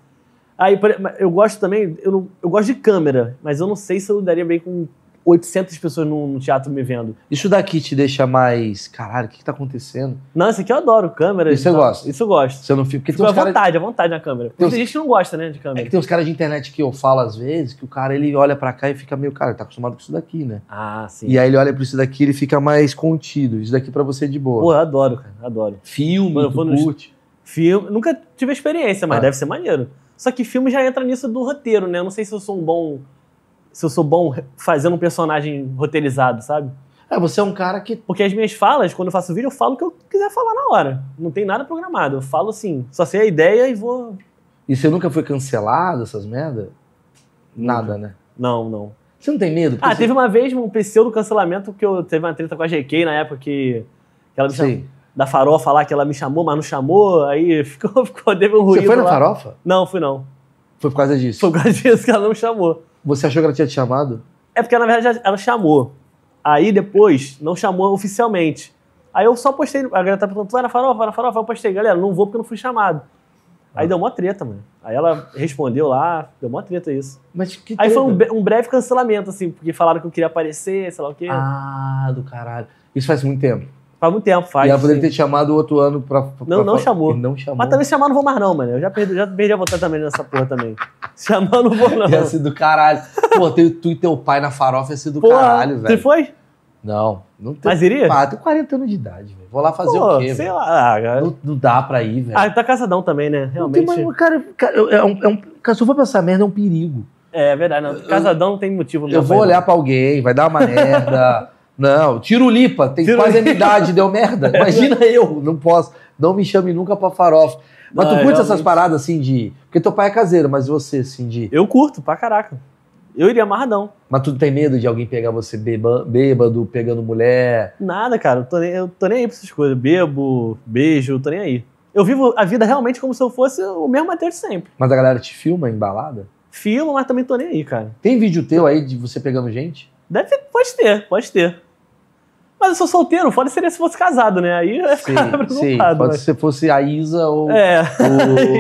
Aí, eu gosto também, eu, não, eu gosto de câmera, mas eu não sei se eu daria bem com 800 pessoas no, no, teatro me vendo. Isso daqui te deixa mais. Caralho, o que, que tá acontecendo? Não, isso aqui eu adoro, câmera. Isso eu gosto. Isso eu gosto. Você não fica. Porque fico tem à cara... vontade, à vontade na câmera. Porque tem, uns... gente que não gosta, né, de câmera. É que tem uns caras de internet que eu falo às vezes que o cara ele olha para cá e fica meio. Cara, tá acostumado com isso daqui, né? Ah, sim. E aí ele olha pra isso daqui e ele fica mais contido. Isso daqui para você é de boa. Pô, eu adoro, cara, adoro. Filme, Mano, no... curte. Filme. Nunca tive experiência, mas ah. deve ser maneiro. Só que filme já entra nisso do roteiro, né? Eu não sei se eu sou um bom se eu sou bom fazendo um personagem roteirizado, sabe? É, você é um cara que. Porque as minhas falas, quando eu faço vídeo, eu falo o que eu quiser falar na hora. Não tem nada programado. Eu falo assim, só sei a ideia e vou. E você nunca foi cancelado, essas merdas? Nada, né? Não, não. Você não tem medo? Ah, você... teve uma vez um pseudo cancelamento que eu teve uma treta com a GK na época que, que ela me Sim. chamou, da farofa lá que ela me chamou, mas não chamou, aí ficou, ficou deu um ruído. Você foi na lá. farofa? Não, fui não. Foi por causa disso. Foi por causa disso que ela não me chamou. Você achou que ela tinha te chamado? É porque, na verdade, ela chamou. Aí depois, não chamou oficialmente. Aí eu só postei, a galera tá perguntando, vai na farofa, vai farofa, eu postei, galera, não vou porque eu não fui chamado. Aí ah. deu uma treta, mano. Aí ela respondeu lá, deu uma treta isso. Mas que treta? Aí foi um, um, breve cancelamento, assim, porque falaram que eu queria aparecer, sei lá o quê. Ah, do caralho. Isso faz muito tempo. Faz muito tempo, faz. E ela poderia ter chamado o outro ano pra. pra não, não pra... chamou. Não chamou. Mas também se chamar não vou mais, não, mano. Eu já perdi, já perdi a vontade também nessa porra também. Se Chamar não vou, não. Ia ser do caralho. Pô, tem tu e teu pai na farofa, ia ser do porra, caralho, velho. Você foi? Não, não tem. Mas iria? Ah, tenho 40 anos de idade, velho. Vou lá fazer Pô, o quê? Sei véio? lá, ah, cara. Não, não, dá pra ir, velho. Ah, tá casadão também, né? Realmente. Não tem, mas, cara, cara, é um, é um, se eu for pensar merda, é um perigo. É, é verdade. Não. Casadão eu, não tem motivo. Não eu vou olhar não. pra alguém, vai dar uma merda. Não, Tirulipa, tem Tirulipa. quase a minha idade, deu merda. Imagina eu, não posso. Não me chame nunca pra farofa. Mas não, tu curte é, essas paradas assim de. Porque teu pai é caseiro, mas você, assim, de. Eu curto, pra caraca. Eu iria amarradão. Mas tu não tem medo de alguém pegar você beba, bêbado, pegando mulher? Nada, cara. Eu tô, nem, eu tô nem aí pra essas coisas. Bebo, beijo, tô nem aí. Eu vivo a vida realmente como se eu fosse o mesmo Matheus sempre. Mas a galera te filma embalada? Filma, mas também tô nem aí, cara. Tem vídeo teu aí de você pegando gente? Deve, pode ter, pode ter. Mas eu sou solteiro, foda seria se fosse casado, né? Aí eu ia ficar sim, preocupado. Sim. Pode se fosse a Isa ou, é.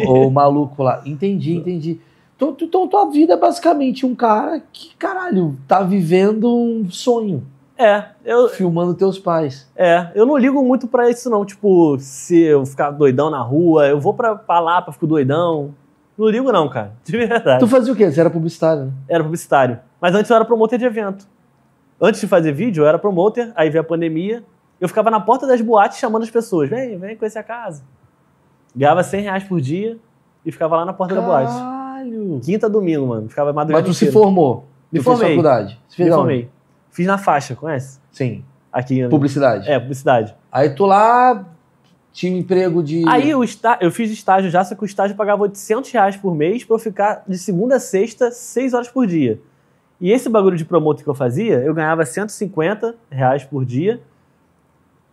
ou, ou o maluco lá. Entendi, entendi. Então, então tua vida é basicamente um cara que, caralho, tá vivendo um sonho. É, eu. Filmando teus pais. É, eu não ligo muito para isso, não. Tipo, se eu ficar doidão na rua, eu vou pra, pra Lapa, ficar doidão. Não ligo, não, cara. De verdade. Tu fazia o quê? Você era publicitário, né? Era publicitário. Mas antes eu era promotor de evento. Antes de fazer vídeo, eu era promoter, aí veio a pandemia. Eu ficava na porta das boates chamando as pessoas: vem, vem conhecer a casa. Ganhava 100 reais por dia e ficava lá na porta Caralho. da boate. Quinta domingo, mano. Ficava madrugada. Mas tu se formou? Me tu formei. faculdade? Me formei. Fiz na faixa, conhece? Sim. Aqui. Né? Publicidade. É, publicidade. Aí tu lá tinha um emprego de. Aí o está... eu fiz estágio já, só que o estágio pagava 800 reais por mês pra eu ficar de segunda a sexta, seis horas por dia. E esse bagulho de promotor que eu fazia, eu ganhava 150 reais por dia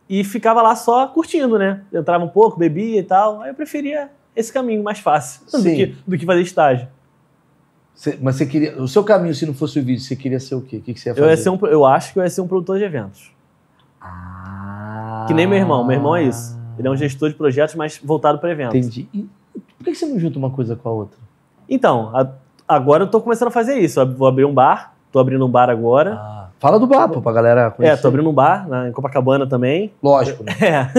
e ficava lá só curtindo, né? Eu entrava um pouco, bebia e tal. Aí eu preferia esse caminho mais fácil do que, do que, fazer estágio. Cê, mas você queria. O seu caminho, se não fosse o vídeo, você queria ser o quê? O que, que você ia fazer? Eu, ia ser um, eu acho que eu ia ser um produtor de eventos. Ah. Que nem meu irmão. Meu irmão é isso. Ele é um gestor de projetos, mas voltado para eventos. Entendi. E por que você não junta uma coisa com a outra? Então, a, agora eu tô começando a fazer isso. Eu vou abrir um bar, tô abrindo um bar agora. Ah, fala do bar, pô, pra galera é, conhecer. É, tô abrindo um bar na, né, em Copacabana também. Lógico. Né? É.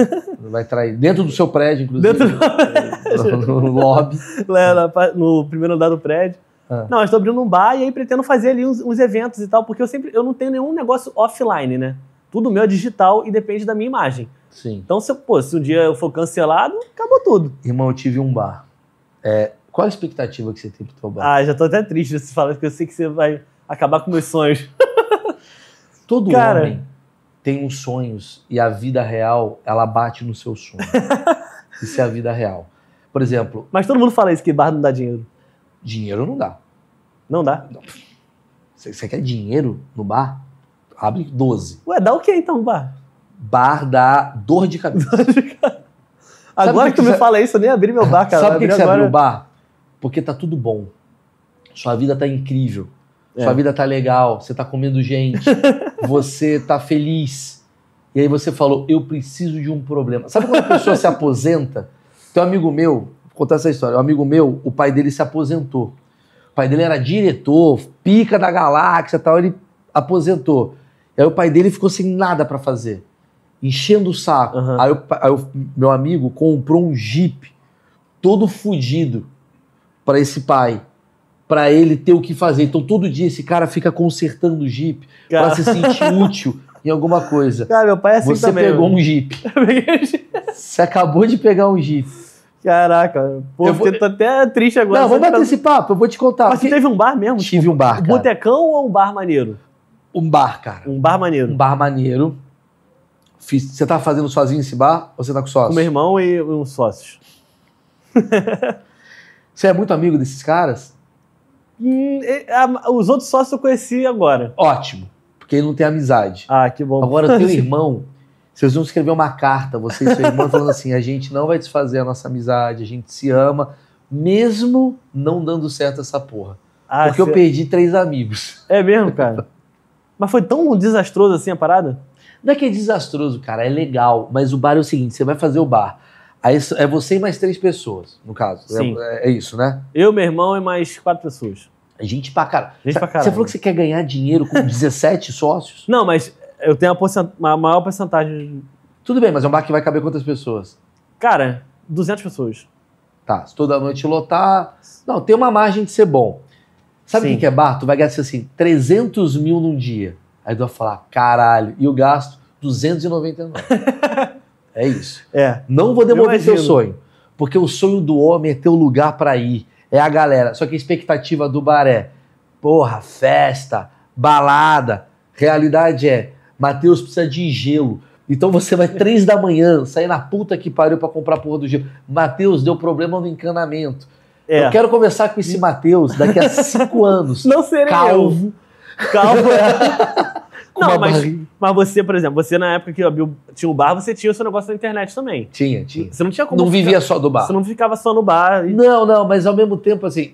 Vai trair. Dentro do seu prédio, inclusive. Dentro do... no, no lobby. Lá, no primeiro andar do prédio. Ah. Não, eu estou abrindo um bar e aí pretendo fazer ali uns, uns eventos e tal, porque eu sempre eu não tenho nenhum negócio offline, né? Tudo meu é digital e depende da minha imagem. Sim. Então, se, eu, pô, se um dia eu for cancelado, acabou tudo. Irmão, eu tive um bar. É, qual a expectativa que você tem pro teu bar? Ah, já tô até triste você falar, porque eu sei que você vai acabar com meus sonhos. Todo Cara... homem tem uns sonhos e a vida real, ela bate no seu sonho. isso é a vida real. Por exemplo... Mas todo mundo fala isso, que bar não dá dinheiro. Dinheiro não dá. Não dá? Não. Você quer dinheiro no bar? Abre 12. Ué, dá o que então, bar? Bar dá dor de cabeça. Dor de cabeça. Agora que, que, tu me fala isso, eu nem abri meu bar, cara. Sabe por que, que você agora... abriu o bar? porque tá tudo bom. Sua vida tá incrível. É. Sua vida tá legal, você tá comendo gente, você tá feliz. E aí você falou, eu preciso de um problema. Sabe quando a pessoa se aposenta? Tem um amigo meu, vou contar essa história. Um amigo meu, o pai dele se aposentou. O pai dele era diretor, pica da galáxia tal, ele aposentou. E aí o pai dele ficou sem nada para fazer, enchendo o saco. Uhum. Aí, o, aí o meu amigo comprou um Jeep todo fudido para esse pai para ele ter o que fazer. Então todo dia esse cara fica consertando o Jeep para se sentir útil em alguma coisa. Cara, meu pai é assim Você também. Você pegou peguei um Jeep. Você acabou de pegar um Jeep. Caraca, pô, eu vou... tô até triste agora. Não, vamos bater tá... esse papo, eu vou te contar. Mas você teve um bar mesmo? Tive um bar, cara. Um botecão ou um bar maneiro? Um bar, cara. Um bar maneiro. Um bar maneiro. Fiz... Você tá fazendo sozinho esse bar ou você tá com sócio? Com meu irmão e uns sócios. Você é muito amigo desses caras? Hum, os outros sócios eu conheci agora. Ótimo, porque ele não tem amizade. Ah, que bom. Agora, teu irmão, vocês vão escrever uma carta, você e seu irmão, falando assim: a gente não vai desfazer a nossa amizade, a gente se ama, mesmo não dando certo essa porra. Ah, porque eu perdi três amigos. É mesmo, cara? mas foi tão desastroso assim a parada? Não é que é desastroso, cara, é legal. Mas o bar é o seguinte: você vai fazer o bar. Aí é você e mais três pessoas, no caso. É, Sim. É, é isso, né? Eu, meu irmão e mais quatro pessoas. Gente pra caralho. Gente pra caralho. Você falou que você quer ganhar dinheiro com 17 sócios? Não, mas eu tenho a maior porcentagem. Tudo bem, mas é um bar que vai caber quantas pessoas? Cara, 200 pessoas. Tá, se toda noite lotar. Não, tem uma margem de ser bom. Sabe o que, que é bar? Tu vai gastar assim, 300 mil num dia. Aí tu vai falar, caralho, e eu gasto 299. É isso. É. Não vou demover seu sonho. Porque o sonho do homem é ter o um lugar para ir. É a galera. Só que a expectativa do bar é, porra, festa, balada. Realidade é, Mateus precisa de gelo. Então você vai três da manhã sair na puta que pariu para comprar porra do gelo. Mateus deu problema no encanamento. É. Eu quero conversar com esse Mateus daqui a cinco anos. Não serei calvo. Eu. Calvo. É. não, mas, mas você, por exemplo, você na época que abriu, tinha o bar, você tinha o seu negócio na internet também. Tinha, tinha. Você não tinha como. Não ficar, vivia só do bar. Você não ficava só no bar. E... Não, não, mas ao mesmo tempo, assim,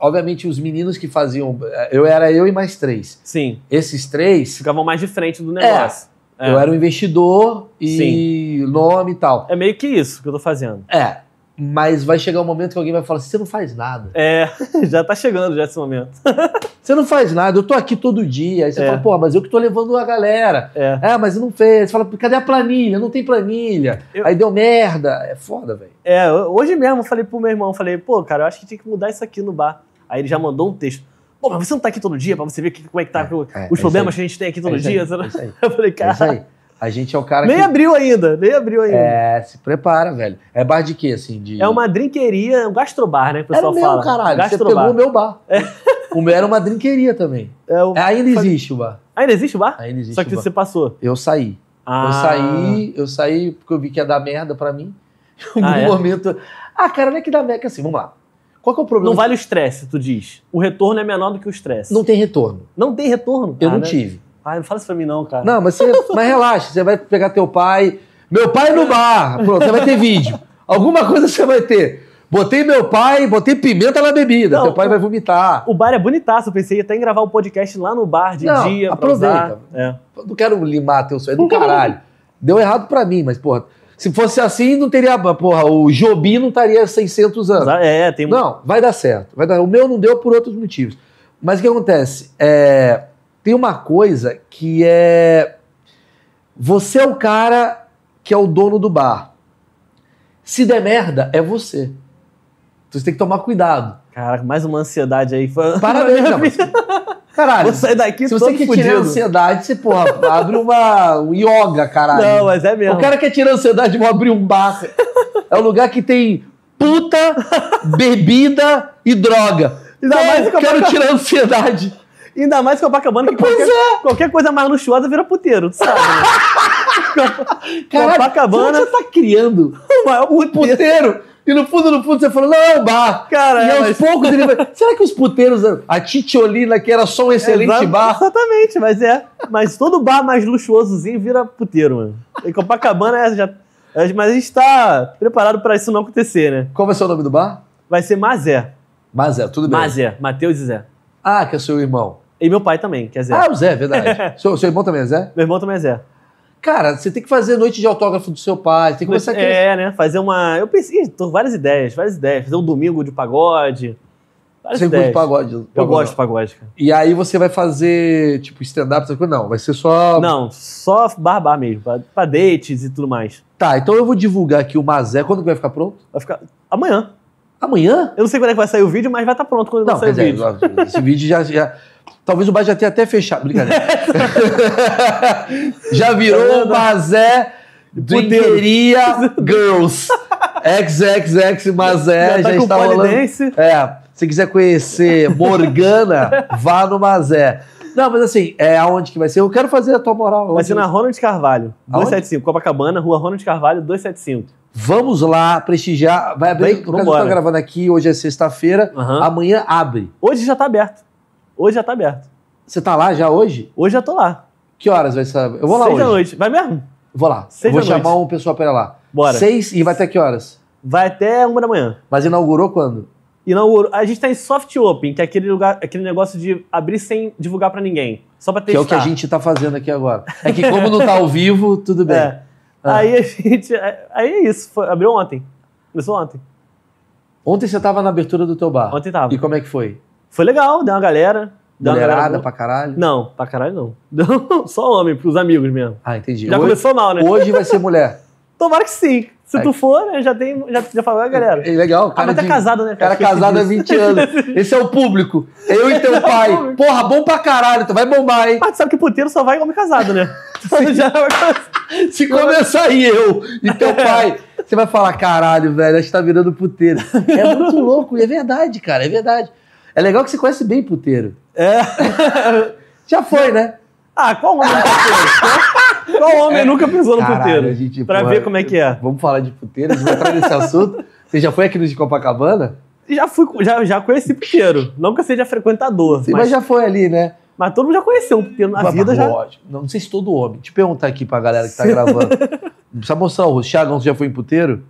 obviamente os meninos que faziam. Eh, eu era eu e mais três. Sim. Esses três. Ficavam mais de frente do negócio. É, é. Eu era um investidor e Sim. nome e tal. É meio que isso que eu tô fazendo. É. Mas vai chegar um momento que alguém vai falar assim: você não faz nada. É, já tá chegando já esse momento. você não faz nada, eu tô aqui todo dia. Aí você é. fala, pô, mas eu que tô levando a galera. É, é mas não fez. Você fala, cadê a planilha? Não tem planilha. Eu... Aí deu merda. É foda, velho. É, hoje mesmo eu falei pro meu irmão, falei, pô, cara, eu acho que tem que mudar isso aqui no bar. Aí ele já mandou um texto. Pô, mas você não tá aqui todo dia pra você ver que, como é que tá é, os é problemas que a gente tem aqui todo é dia? É eu falei, cara. A gente é o cara nem que... abriu ainda, nem abriu ainda. É, se prepara, velho. É bar de quê, assim? De... É uma drinqueria, um gastrobar, né? Que o pessoal era meu, fala. caralho. Gastrobar. Você pegou o meu bar. É. O meu era uma drinqueria também. É, o... É, ainda existe o bar. Ainda existe o bar? Ainda existe Só que você passou. Eu saí. Ah. Eu saí, eu saí porque eu vi que ia dar merda pra mim. Em algum ah, é? momento... Ah, cara, não é que dá merda, é que assim, vamos lá. Qual que é o problema? Não vale o estresse, tu diz. O retorno é menor do que o estresse. Não tem retorno. Não tem retorno? Eu ah, não né? tive. Ah, não fala isso pra mim não, cara. Não, mas, você, mas relaxa, você vai pegar teu pai. Meu pai no bar. Pronto, você vai ter vídeo. Alguma coisa você vai ter. Botei meu pai, botei pimenta na bebida. Não, teu pai o, vai vomitar. O bar é bonitaço. Eu pensei até em gravar um podcast lá no bar de não, dia. Aproveita. É. Não quero limar teu sonho. É do caralho. Deu errado pra mim, mas, porra. Se fosse assim, não teria. Porra, o Jobi não estaria 600 anos. É, tem. Não, vai dar certo. Vai dar. O meu não deu por outros motivos. Mas o que acontece? É tem uma coisa que é. Você é o cara que é o dono do bar. Se der merda, é você. Então você tem que tomar cuidado. Cara, mais uma ansiedade aí. Parabéns, não, mas... Caralho. Vou sair daqui Se você quer fudido. tirar ansiedade, você, porra, abre uma um yoga, caralho. Não, mas é mesmo. O cara quer tirar ansiedade, vou abrir um bar. É um lugar que tem puta, bebida e droga. Não, mas quero tirar ansiedade. Ainda mais Copacabana, que qualquer, é. qualquer coisa mais luxuosa vira puteiro, tu sabe? Né? Caralho, Copacabana. Você tá criando o maior puteiro. puteiro. E no fundo, no fundo, você falou, não, é um bar. Cara, e é, aos mas... poucos ele vai. Será que os puteiros. A Titiolina, que era só um excelente é, bar. Exatamente, mas é. Mas todo bar mais luxuosozinho vira puteiro, mano. E Copacabana é, já. É, mas a gente tá preparado para isso não acontecer, né? Qual vai ser o nome do bar? Vai ser Mazé. Mazé, tudo bem. Mazé, Matheus e Zé. Ah, que é seu irmão. E meu pai também, que é Zé. Ah, o Zé, verdade. seu, seu irmão também é Zé? Meu irmão também é Zé. Cara, você tem que fazer noite de autógrafo do seu pai, tem que começar aqui. É, né? Fazer uma. Eu pensei, tô várias ideias, várias ideias. Fazer um domingo de pagode. Várias você ideias. curte pagode? pagode? Eu gosto de pagode, cara. E aí você vai fazer, tipo, stand-up, não, vai ser só. Não, só barbar mesmo, pra, pra dates e tudo mais. Tá, então eu vou divulgar aqui o Mazé. Quando que vai ficar pronto? Vai ficar. Amanhã. Amanhã? Eu não sei quando é que vai sair o vídeo, mas vai estar tá pronto quando não, vai sair o vídeo. Dizer, esse vídeo já, já Talvez o bar já tenha até fechado. Brincadeira. já virou o Mazé Drinqueria Girls. XXX Mazé. Já, tá já está rolando. É, se quiser conhecer Morgana, vá no Mazé. Não, mas assim, é aonde que vai ser? Eu quero fazer a tua moral. Vai ser na Ronald Carvalho, 275, aonde? Copacabana, rua Ronald Carvalho, 275. Vamos lá prestigiar. Vai abrir. Vem, no caso, eu tô gravando aqui, hoje é sexta-feira. Uhum. Amanhã abre. Hoje já está aberto. Hoje já tá aberto. Você tá lá já hoje? Hoje já tô lá. Que horas vai ser? Eu vou lá Seis hoje. Seis da noite. Vai mesmo? Vou lá. Seis vou chamar noite. um pessoal para lá. Bora. Seis e vai até que horas? Vai até uma da manhã. Mas inaugurou quando? Inaugurou. A gente tá em soft open, que é aquele, lugar, aquele negócio de abrir sem divulgar para ninguém. Só pra testar. Que é o que a gente tá fazendo aqui agora. É que como não tá ao vivo, tudo bem. É. Ah. Aí a gente... Aí é isso. Foi, abriu ontem. Começou ontem. Ontem você tava na abertura do teu bar. Ontem tava. E como é que foi? Foi legal, deu uma galera. Mulherada pra caralho? Não, pra caralho não. Só homem, pros amigos mesmo. Ah, entendi. Já hoje, começou mal, né? Hoje vai ser mulher. Tomara que sim. Se tu for, né, já tem, já, já falou a galera. É, legal. Ah, cara ah, mas tá de, casado, né? Cara, cara casado há 20 anos. Esse é o público. Eu e teu é pai. Porra, bom pra caralho. Tu vai bombar, hein? Mas ah, tu sabe que puteiro só vai homem casado, né? já vai... Se começar aí eu e teu é. pai, você vai falar, caralho, velho, a gente tá virando puteiro. É muito louco. E é verdade, cara. É verdade. É legal que você conhece bem puteiro. É. Já foi, né? Ah, qual homem nunca Qual homem é. nunca pisou no Caralho, puteiro? Gente, pra porra, ver como é que é. Vamos falar de puteiro, vamos entrar nesse assunto. Você já foi aqui no de Copacabana? Já fui, já, já conheci puteiro. Não que eu seja frequentador. Sim, mas... mas já foi ali, né? Mas todo mundo já conheceu um puteiro na mas, ah, vida. Mas, já... Não, não sei se todo homem. Te perguntar aqui pra galera que tá gravando. Não precisa mostrar o rosto. você já foi em puteiro?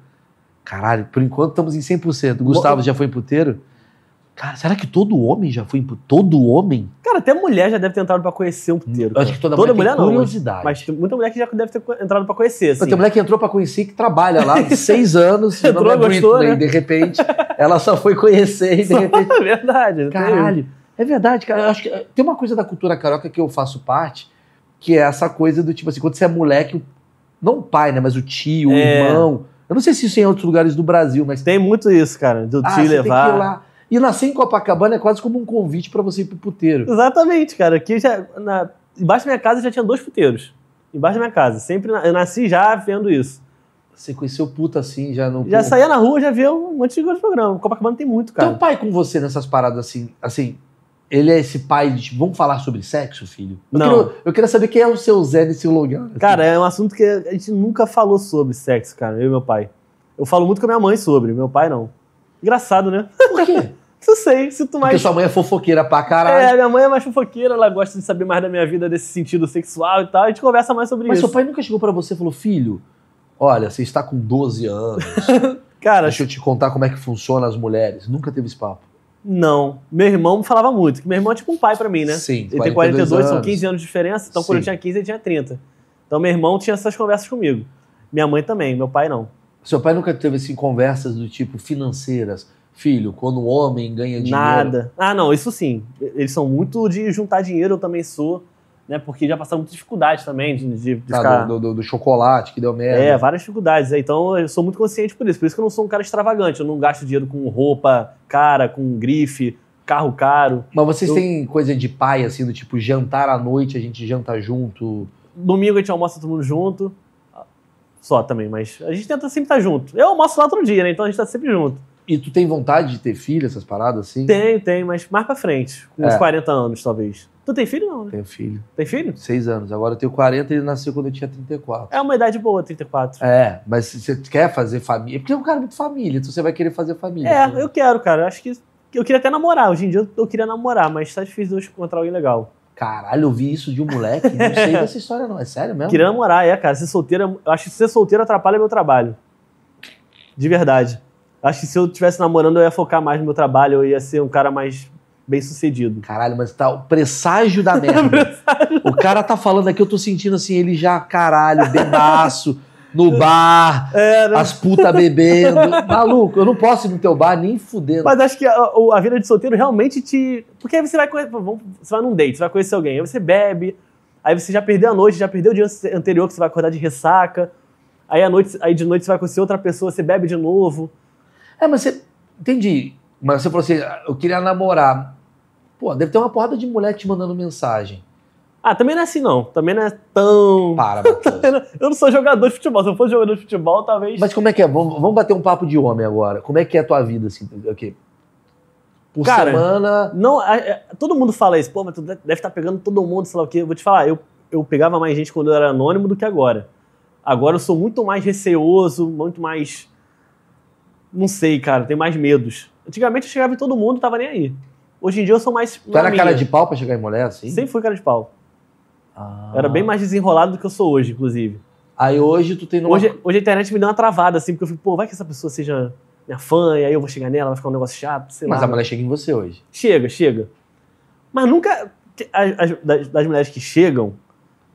Caralho, por enquanto estamos em 100%. Gustavo Bo... já foi em puteiro? Cara, será que todo homem já foi Todo homem? Cara, até mulher já deve ter entrado pra conhecer um puteiro. Acho que toda, toda mulher, mulher não. Curiosidade. Mas tem muita mulher que já deve ter entrado pra conhecer. Assim. Tem mulher que entrou pra conhecer que trabalha lá seis anos, entrou, não é gostou, né? E né? de repente, ela só foi conhecer e de repente. É verdade. Caralho. É verdade, cara. Eu acho que eh, tem uma coisa da cultura carioca que eu faço parte, que é essa coisa do tipo assim, quando você é moleque, não o pai, né? Mas o tio, é. o irmão. Eu não sei se isso é em outros lugares do Brasil, mas. Tem muito isso, cara, do ah, tio levar. Tem que ir lá. E nascer em Copacabana é quase como um convite para você ir pro puteiro. Exatamente, cara. Aqui já, na, embaixo da minha casa já tinha dois puteiros. Embaixo da minha casa. Sempre na, eu nasci já vendo isso. Você conheceu puta assim, já não. Já saía na rua, já via um monte de programa. Copacabana tem muito, cara. Teu pai com você nessas paradas assim, assim, ele é esse pai de vamos falar sobre sexo, filho? Eu não. Queria, eu queria saber quem é o seu Zé nesse lugar. Assim. Cara, é um assunto que a gente nunca falou sobre sexo, cara, eu e meu pai. Eu falo muito com a minha mãe sobre, meu pai não. Engraçado, né? Por quê? Eu sei, se tu mais. Porque sua mãe é fofoqueira pra caralho. É, minha mãe é mais fofoqueira, ela gosta de saber mais da minha vida desse sentido sexual e tal. A gente conversa mais sobre Mas isso. Mas seu pai nunca chegou para você e falou: filho, olha, você está com 12 anos. Cara. Deixa eu te contar como é que funciona as mulheres. Nunca teve esse papo. Não. Meu irmão falava muito. Meu irmão é tipo um pai para mim, né? Sim. Ele tem 42, anos. são 15 anos de diferença. Então, Sim. quando eu tinha 15, ele tinha 30. Então, meu irmão tinha essas conversas comigo. Minha mãe também, meu pai não. Seu pai nunca teve assim conversas do tipo financeiras filho, quando o homem ganha dinheiro. Nada. Ah, não, isso sim. Eles são muito de juntar dinheiro, eu também sou, né? Porque já passaram muita dificuldade também de, de, de tá, ficar... do, do, do, chocolate que deu merda. É, várias dificuldades. É, então eu sou muito consciente por isso. Por isso que eu não sou um cara extravagante. Eu não gasto dinheiro com roupa cara, com grife, carro caro. Mas vocês eu... têm coisa de pai, assim, do tipo jantar à noite, a gente janta junto? Domingo a gente almoça todo mundo junto. Só também, mas a gente tenta sempre estar junto. Eu almoço lá outro dia, né? Então a gente tá sempre junto. E tu tem vontade de ter filho, essas paradas assim? Tenho, tenho, mas mais pra frente. uns é. 40 anos, talvez. Tu tem filho, não, né? Tenho filho. Tem filho? Seis anos. Agora eu tenho 40 e ele nasceu quando eu tinha 34. É uma idade boa, 34. É, mas você quer fazer família? Porque é um cara muito família, então você vai querer fazer família. É, né? eu quero, cara. Eu acho que. Eu queria até namorar. Hoje em dia eu, eu queria namorar, mas tá difícil de eu encontrar alguém legal. Caralho, eu vi isso de um moleque. Não sei dessa história, não. É sério mesmo? Queria namorar, é, cara. Ser solteiro, é, eu acho que ser solteiro atrapalha meu trabalho. De verdade. Acho que se eu estivesse namorando, eu ia focar mais no meu trabalho, eu ia ser um cara mais bem sucedido. Caralho, mas tá o presságio da merda. presságio. O cara tá falando aqui, eu tô sentindo assim, ele já, caralho, bebaço, no bar, as putas bebendo. Maluco, eu não posso ir no teu bar nem fudendo. Mas acho que a, a vida de solteiro realmente te. Porque aí você vai conhecer. Você vai num date, você vai conhecer alguém, aí você bebe, aí você já perdeu a noite, já perdeu o dia anterior que você vai acordar de ressaca. Aí, a noite, aí de noite você vai conhecer outra pessoa, você bebe de novo. É, mas você. Entendi. Mas você falou assim: eu queria namorar. Pô, deve ter uma porrada de mulher te mandando mensagem. Ah, também não é assim, não. Também não é tão. Para, eu não sou jogador de futebol. Se eu fosse jogador de futebol, talvez. Mas como é que é? Vamos, bater um papo de homem agora. Como é que é a tua vida, assim? Okay. Por Cara, semana. Não, é, é, todo mundo fala isso, pô, mas tu deve estar tá pegando todo mundo, sei lá o quê. Eu vou te falar, eu, eu pegava mais gente quando eu era anônimo do que agora. Agora eu sou muito mais receoso, muito mais não sei, cara, tenho mais medos. Antigamente eu chegava em todo mundo, tava nem aí. Hoje em dia eu sou mais. Tu era minha. cara de pau pra chegar em mulher, assim? Sempre fui cara de pau. Ah. Eu era bem mais desenrolado do que eu sou hoje, inclusive. Aí hoje tu tem. Numa... Hoje, hoje a internet me deu uma travada, assim, porque eu fico, pô, vai que essa pessoa seja minha fã, e aí eu vou chegar nela, vai ficar um negócio chato, sei Mas lá. Mas a mulher chega em você hoje. Chega, chega. Mas nunca. As, as, das, das mulheres que chegam,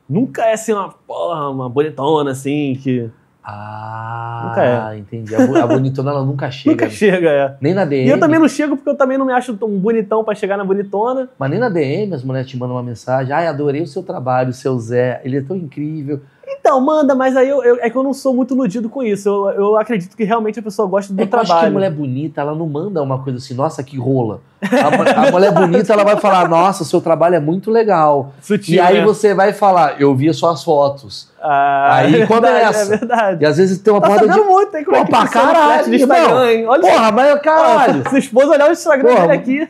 nunca é assim uma, porra, uma bonitona, assim, que. Ah, nunca é. entendi. A, bonitona ela nunca chega. nunca chega, é. Nem na DM. E eu também não chego porque eu também não me acho tão bonitão para chegar na bonitona. Mas nem na DM as mulheres te mandam uma mensagem. Ai, adorei o seu trabalho, o seu Zé. Ele é tão incrível. Então, manda, mas aí eu, eu, é que eu não sou muito iludido com isso. Eu, eu acredito que realmente a pessoa gosta do é trabalho. Eu acho que a mulher bonita, ela não manda uma coisa assim, nossa, que rola. A, a mulher bonita, ela vai falar, nossa, seu trabalho é muito legal. Sutil, e aí né? você vai falar, eu vi suas fotos. Ah, aí é é, é verdade. E às vezes tem uma tá porta de... muito, hein? Como Pô, é que pra é caralho, Instagram, hein? Olha Porra, mas é caralho. Se o esposa olhar o Instagram dele aqui...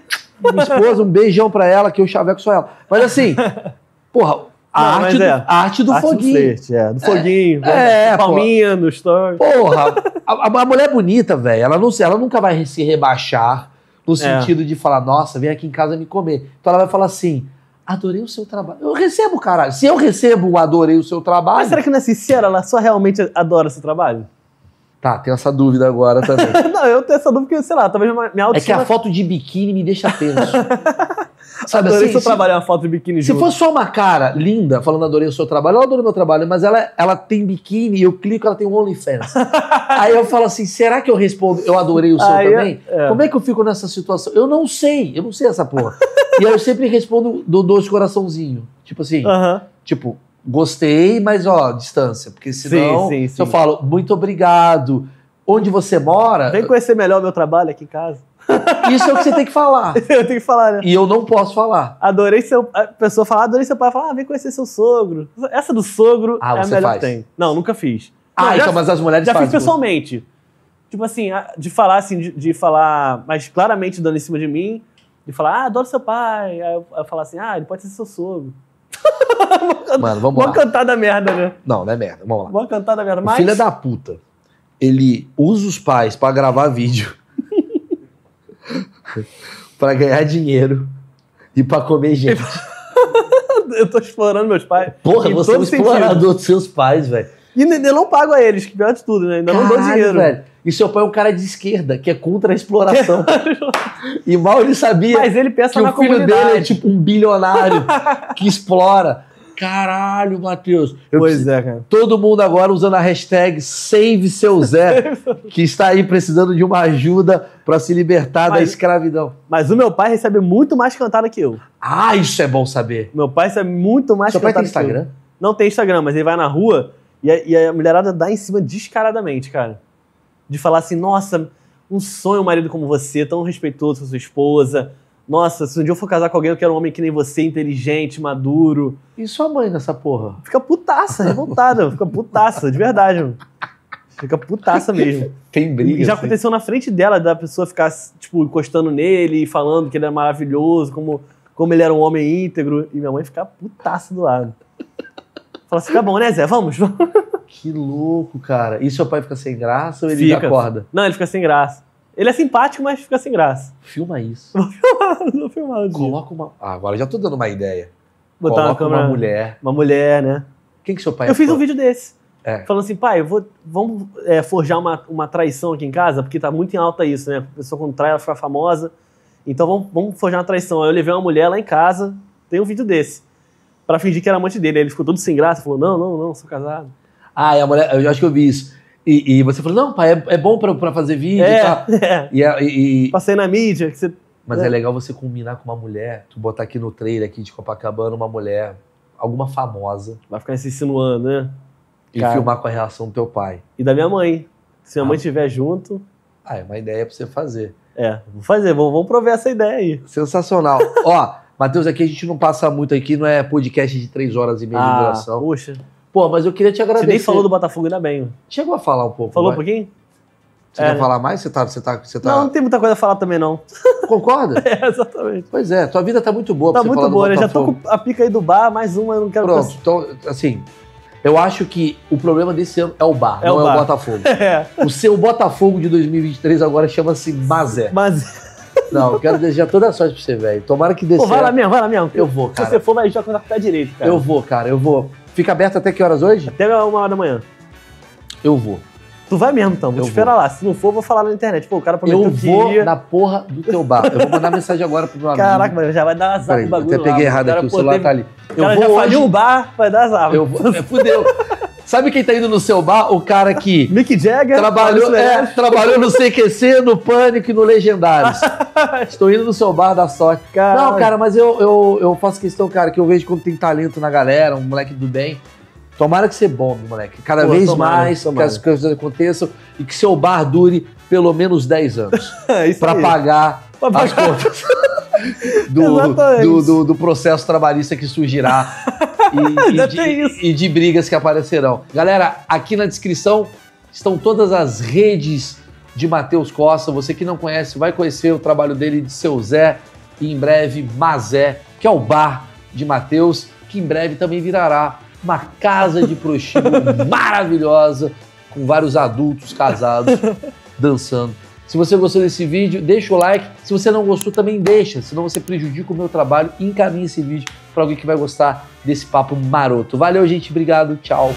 Minha esposa, um beijão pra ela, que eu chaveco só ela. Mas assim, porra, a, não, arte do, é. a arte do arte foguinho. É, do, é. do foguinho, né? é, é, palminha pô. no story. Porra, a, a, mulher é bonita, velho, ela, não, ela nunca vai se rebaixar no é. sentido de falar, nossa, vem aqui em casa me comer. Então ela vai falar assim, adorei o seu trabalho. Eu recebo, caralho. Se eu recebo adorei o seu trabalho... Mas será que não é sincera? Ela só realmente adora o seu trabalho? Tá, tenho essa dúvida agora também. não, eu tenho essa dúvida porque, sei lá, talvez minha autoestima... É que a foto de biquíni me deixa tenso. Sabe adorei assim, seu trabalho, é uma foto de biquíni Se for só uma cara linda falando adorei o seu trabalho, eu adoro meu trabalho, mas ela, ela tem biquíni e eu clico, ela tem um OnlyFans. Aí eu falo assim, será que eu respondo eu adorei o seu Aí também? é. Como é que eu fico nessa situação? Eu não sei, eu não sei essa porra. e aí eu sempre respondo, do dois coraçãozinho. Tipo assim, uh -huh. tipo, gostei, mas ó, distância. Porque senão, sim, sim, sim. se eu falo, muito obrigado, onde você mora... Vem conhecer melhor o meu trabalho aqui em casa. Isso é o que você tem que falar. eu tenho que falar, né? E eu não posso falar. Adorei seu. A pessoa fala, adorei seu pai. Fala, ah, vem conhecer seu sogro. Essa do sogro ah, é a melhor faz? que tem. Não, nunca fiz. Ah, não, então, já, mas as mulheres Já fazem fiz pessoalmente. Tipo assim, de falar assim, de, de falar mais claramente dando em cima de mim, de falar, ah, adoro seu pai. Aí eu, eu falar assim, ah, ele pode ser seu sogro. Mano, vamos Boa lá. cantar cantada merda, né? Não, não é merda. Vamos lá. cantar cantada merda. Mas... Filha é da puta. Ele usa os pais para gravar vídeo para ganhar dinheiro e para comer gente. eu tô explorando meus pais. Porra, você é um explorador dos seus pais, velho. E ainda não pago a eles, que pior de tudo, né? Ainda Caralho, não dou dinheiro. Velho. E seu pai é um cara de esquerda, que é contra a exploração. e mal ele sabia. Mas ele pensa que na o filho comunidade. dele é tipo um bilionário que explora. Caralho, Matheus. Pois é, cara. Todo mundo agora usando a hashtag Save Seu Zé, que está aí precisando de uma ajuda para se libertar mas, da escravidão. Mas o meu pai recebe muito mais cantada que eu. Ah, isso é bom saber. Meu pai recebe muito mais Seu cantada. Seu pai tem Instagram? Não tem Instagram, mas ele vai na rua e a, e a mulherada dá em cima descaradamente, cara. De falar assim, nossa, um sonho um marido como você, tão respeitoso com sua esposa, nossa, se um dia eu for casar com alguém, eu quero um homem que nem você, inteligente, maduro. E sua mãe nessa porra? Fica putaça, revoltada. fica putaça, de verdade, mano. Fica putaça mesmo. Tem briga. já assim. aconteceu na frente dela, da pessoa ficar, tipo, encostando nele e falando que ele é maravilhoso, como, como ele era um homem íntegro. E minha mãe ficar putaça do lado. Fala assim, tá bom, né, Zé? Vamos, vamos. Que louco, cara. E seu pai fica sem graça ou ele fica. acorda? Não, ele fica sem graça. Ele é simpático, mas fica sem graça. Filma isso. Vou filmar, vou filmar. Coloca uma. Ah, agora já tô dando uma ideia. Botar Coloca uma, uma mulher. Uma mulher, né? Quem que seu pai Eu é fiz um vídeo desse. É. Falando assim, pai, eu vou, vamos é, forjar uma, uma traição aqui em casa, porque tá muito em alta isso, né? A pessoa quando trai, ela fica famosa. Então vamos, vamos forjar uma traição. Aí eu levei uma mulher lá em casa, tem um vídeo desse, para fingir que era amante dele. Aí ele ficou todo sem graça, falou: não, não, não, sou casado. Ah, a mulher, eu acho que eu vi isso. E, e você falou, não, pai, é, é bom pra, pra fazer vídeo é, é, e tal. É. E, e, e... Passei na mídia. Você... Mas é. é legal você combinar com uma mulher, tu botar aqui no trailer aqui de Copacabana uma mulher, alguma famosa. Vai ficar se insinuando, né? E Cara. filmar com a reação do teu pai. E da minha mãe. Se minha ah. mãe estiver junto. Ah, é uma ideia pra você fazer. É, vou fazer, vamos, vamos prover essa ideia aí. Sensacional. Ó, Matheus, aqui a gente não passa muito aqui, não é podcast de três horas e meia ah, de duração. Puxa. Pô, mas eu queria te agradecer. Você nem falou do Botafogo, ainda bem. Chegou a falar um pouco. Falou vai. um pouquinho? Você é. quer falar mais? Você tá, você, tá, você tá. Não, não tem muita coisa a falar também, não. Concorda? é, exatamente. Pois é, tua vida tá muito boa tá pra você muito falar boa, do Botafogo. Já tô com a pica aí do bar, mais uma, eu não quero Pronto, então, assim. Eu acho que o problema desse ano é o bar, é não é o bar. é o Botafogo. É. O seu Botafogo de 2023 agora chama-se Mazé. Mazé. Não, eu quero desejar toda a sorte pra você, velho. Tomara que dê Pô, Vai lá mesmo, vai lá mesmo. Eu vou, cara. Se você for, vai jogar com o pé direito, cara. Eu vou, cara, eu vou. Fica aberto até que horas hoje? Até uma hora da manhã. Eu vou. Tu vai mesmo, então. Vou eu te esperar vou. lá. Se não for, eu vou falar na internet. Pô, o cara prometeu eu que Eu vou na porra do teu bar. Eu vou mandar mensagem agora pro meu amigo. Caraca, mas já vai dar azar o bagulho até peguei lá, errado cara, aqui, o celular pô, tá ali. Eu cara vou já hoje... faliu o bar, vai dar azar. Eu vou... É, fudeu. Sabe quem tá indo no seu bar? O cara que. Mick Jagger? Trabalhou, é, trabalhou no CQC, no Pânico e no Legendários. Estou indo no seu bar da sorte. cara. Não, cara, mas eu, eu, eu faço questão, cara, que eu vejo quando tem talento na galera, um moleque do bem. Tomara que você bombe, moleque. Cada Pô, vez tomara, mais tomara. que as coisas aconteçam e que seu bar dure pelo menos 10 anos. É para pagar as contas do, do, do, do processo trabalhista que surgirá e, e, de, e de brigas que aparecerão. Galera, aqui na descrição estão todas as redes de Matheus Costa. Você que não conhece, vai conhecer o trabalho dele de Seu Zé e em breve Mazé, que é o bar de Matheus, que em breve também virará uma casa de prostíbulo maravilhosa com vários adultos casados dançando. Se você gostou desse vídeo, deixa o like. Se você não gostou, também deixa, senão você prejudica o meu trabalho. Encaminhe esse vídeo para alguém que vai gostar desse papo maroto. Valeu, gente. Obrigado. Tchau.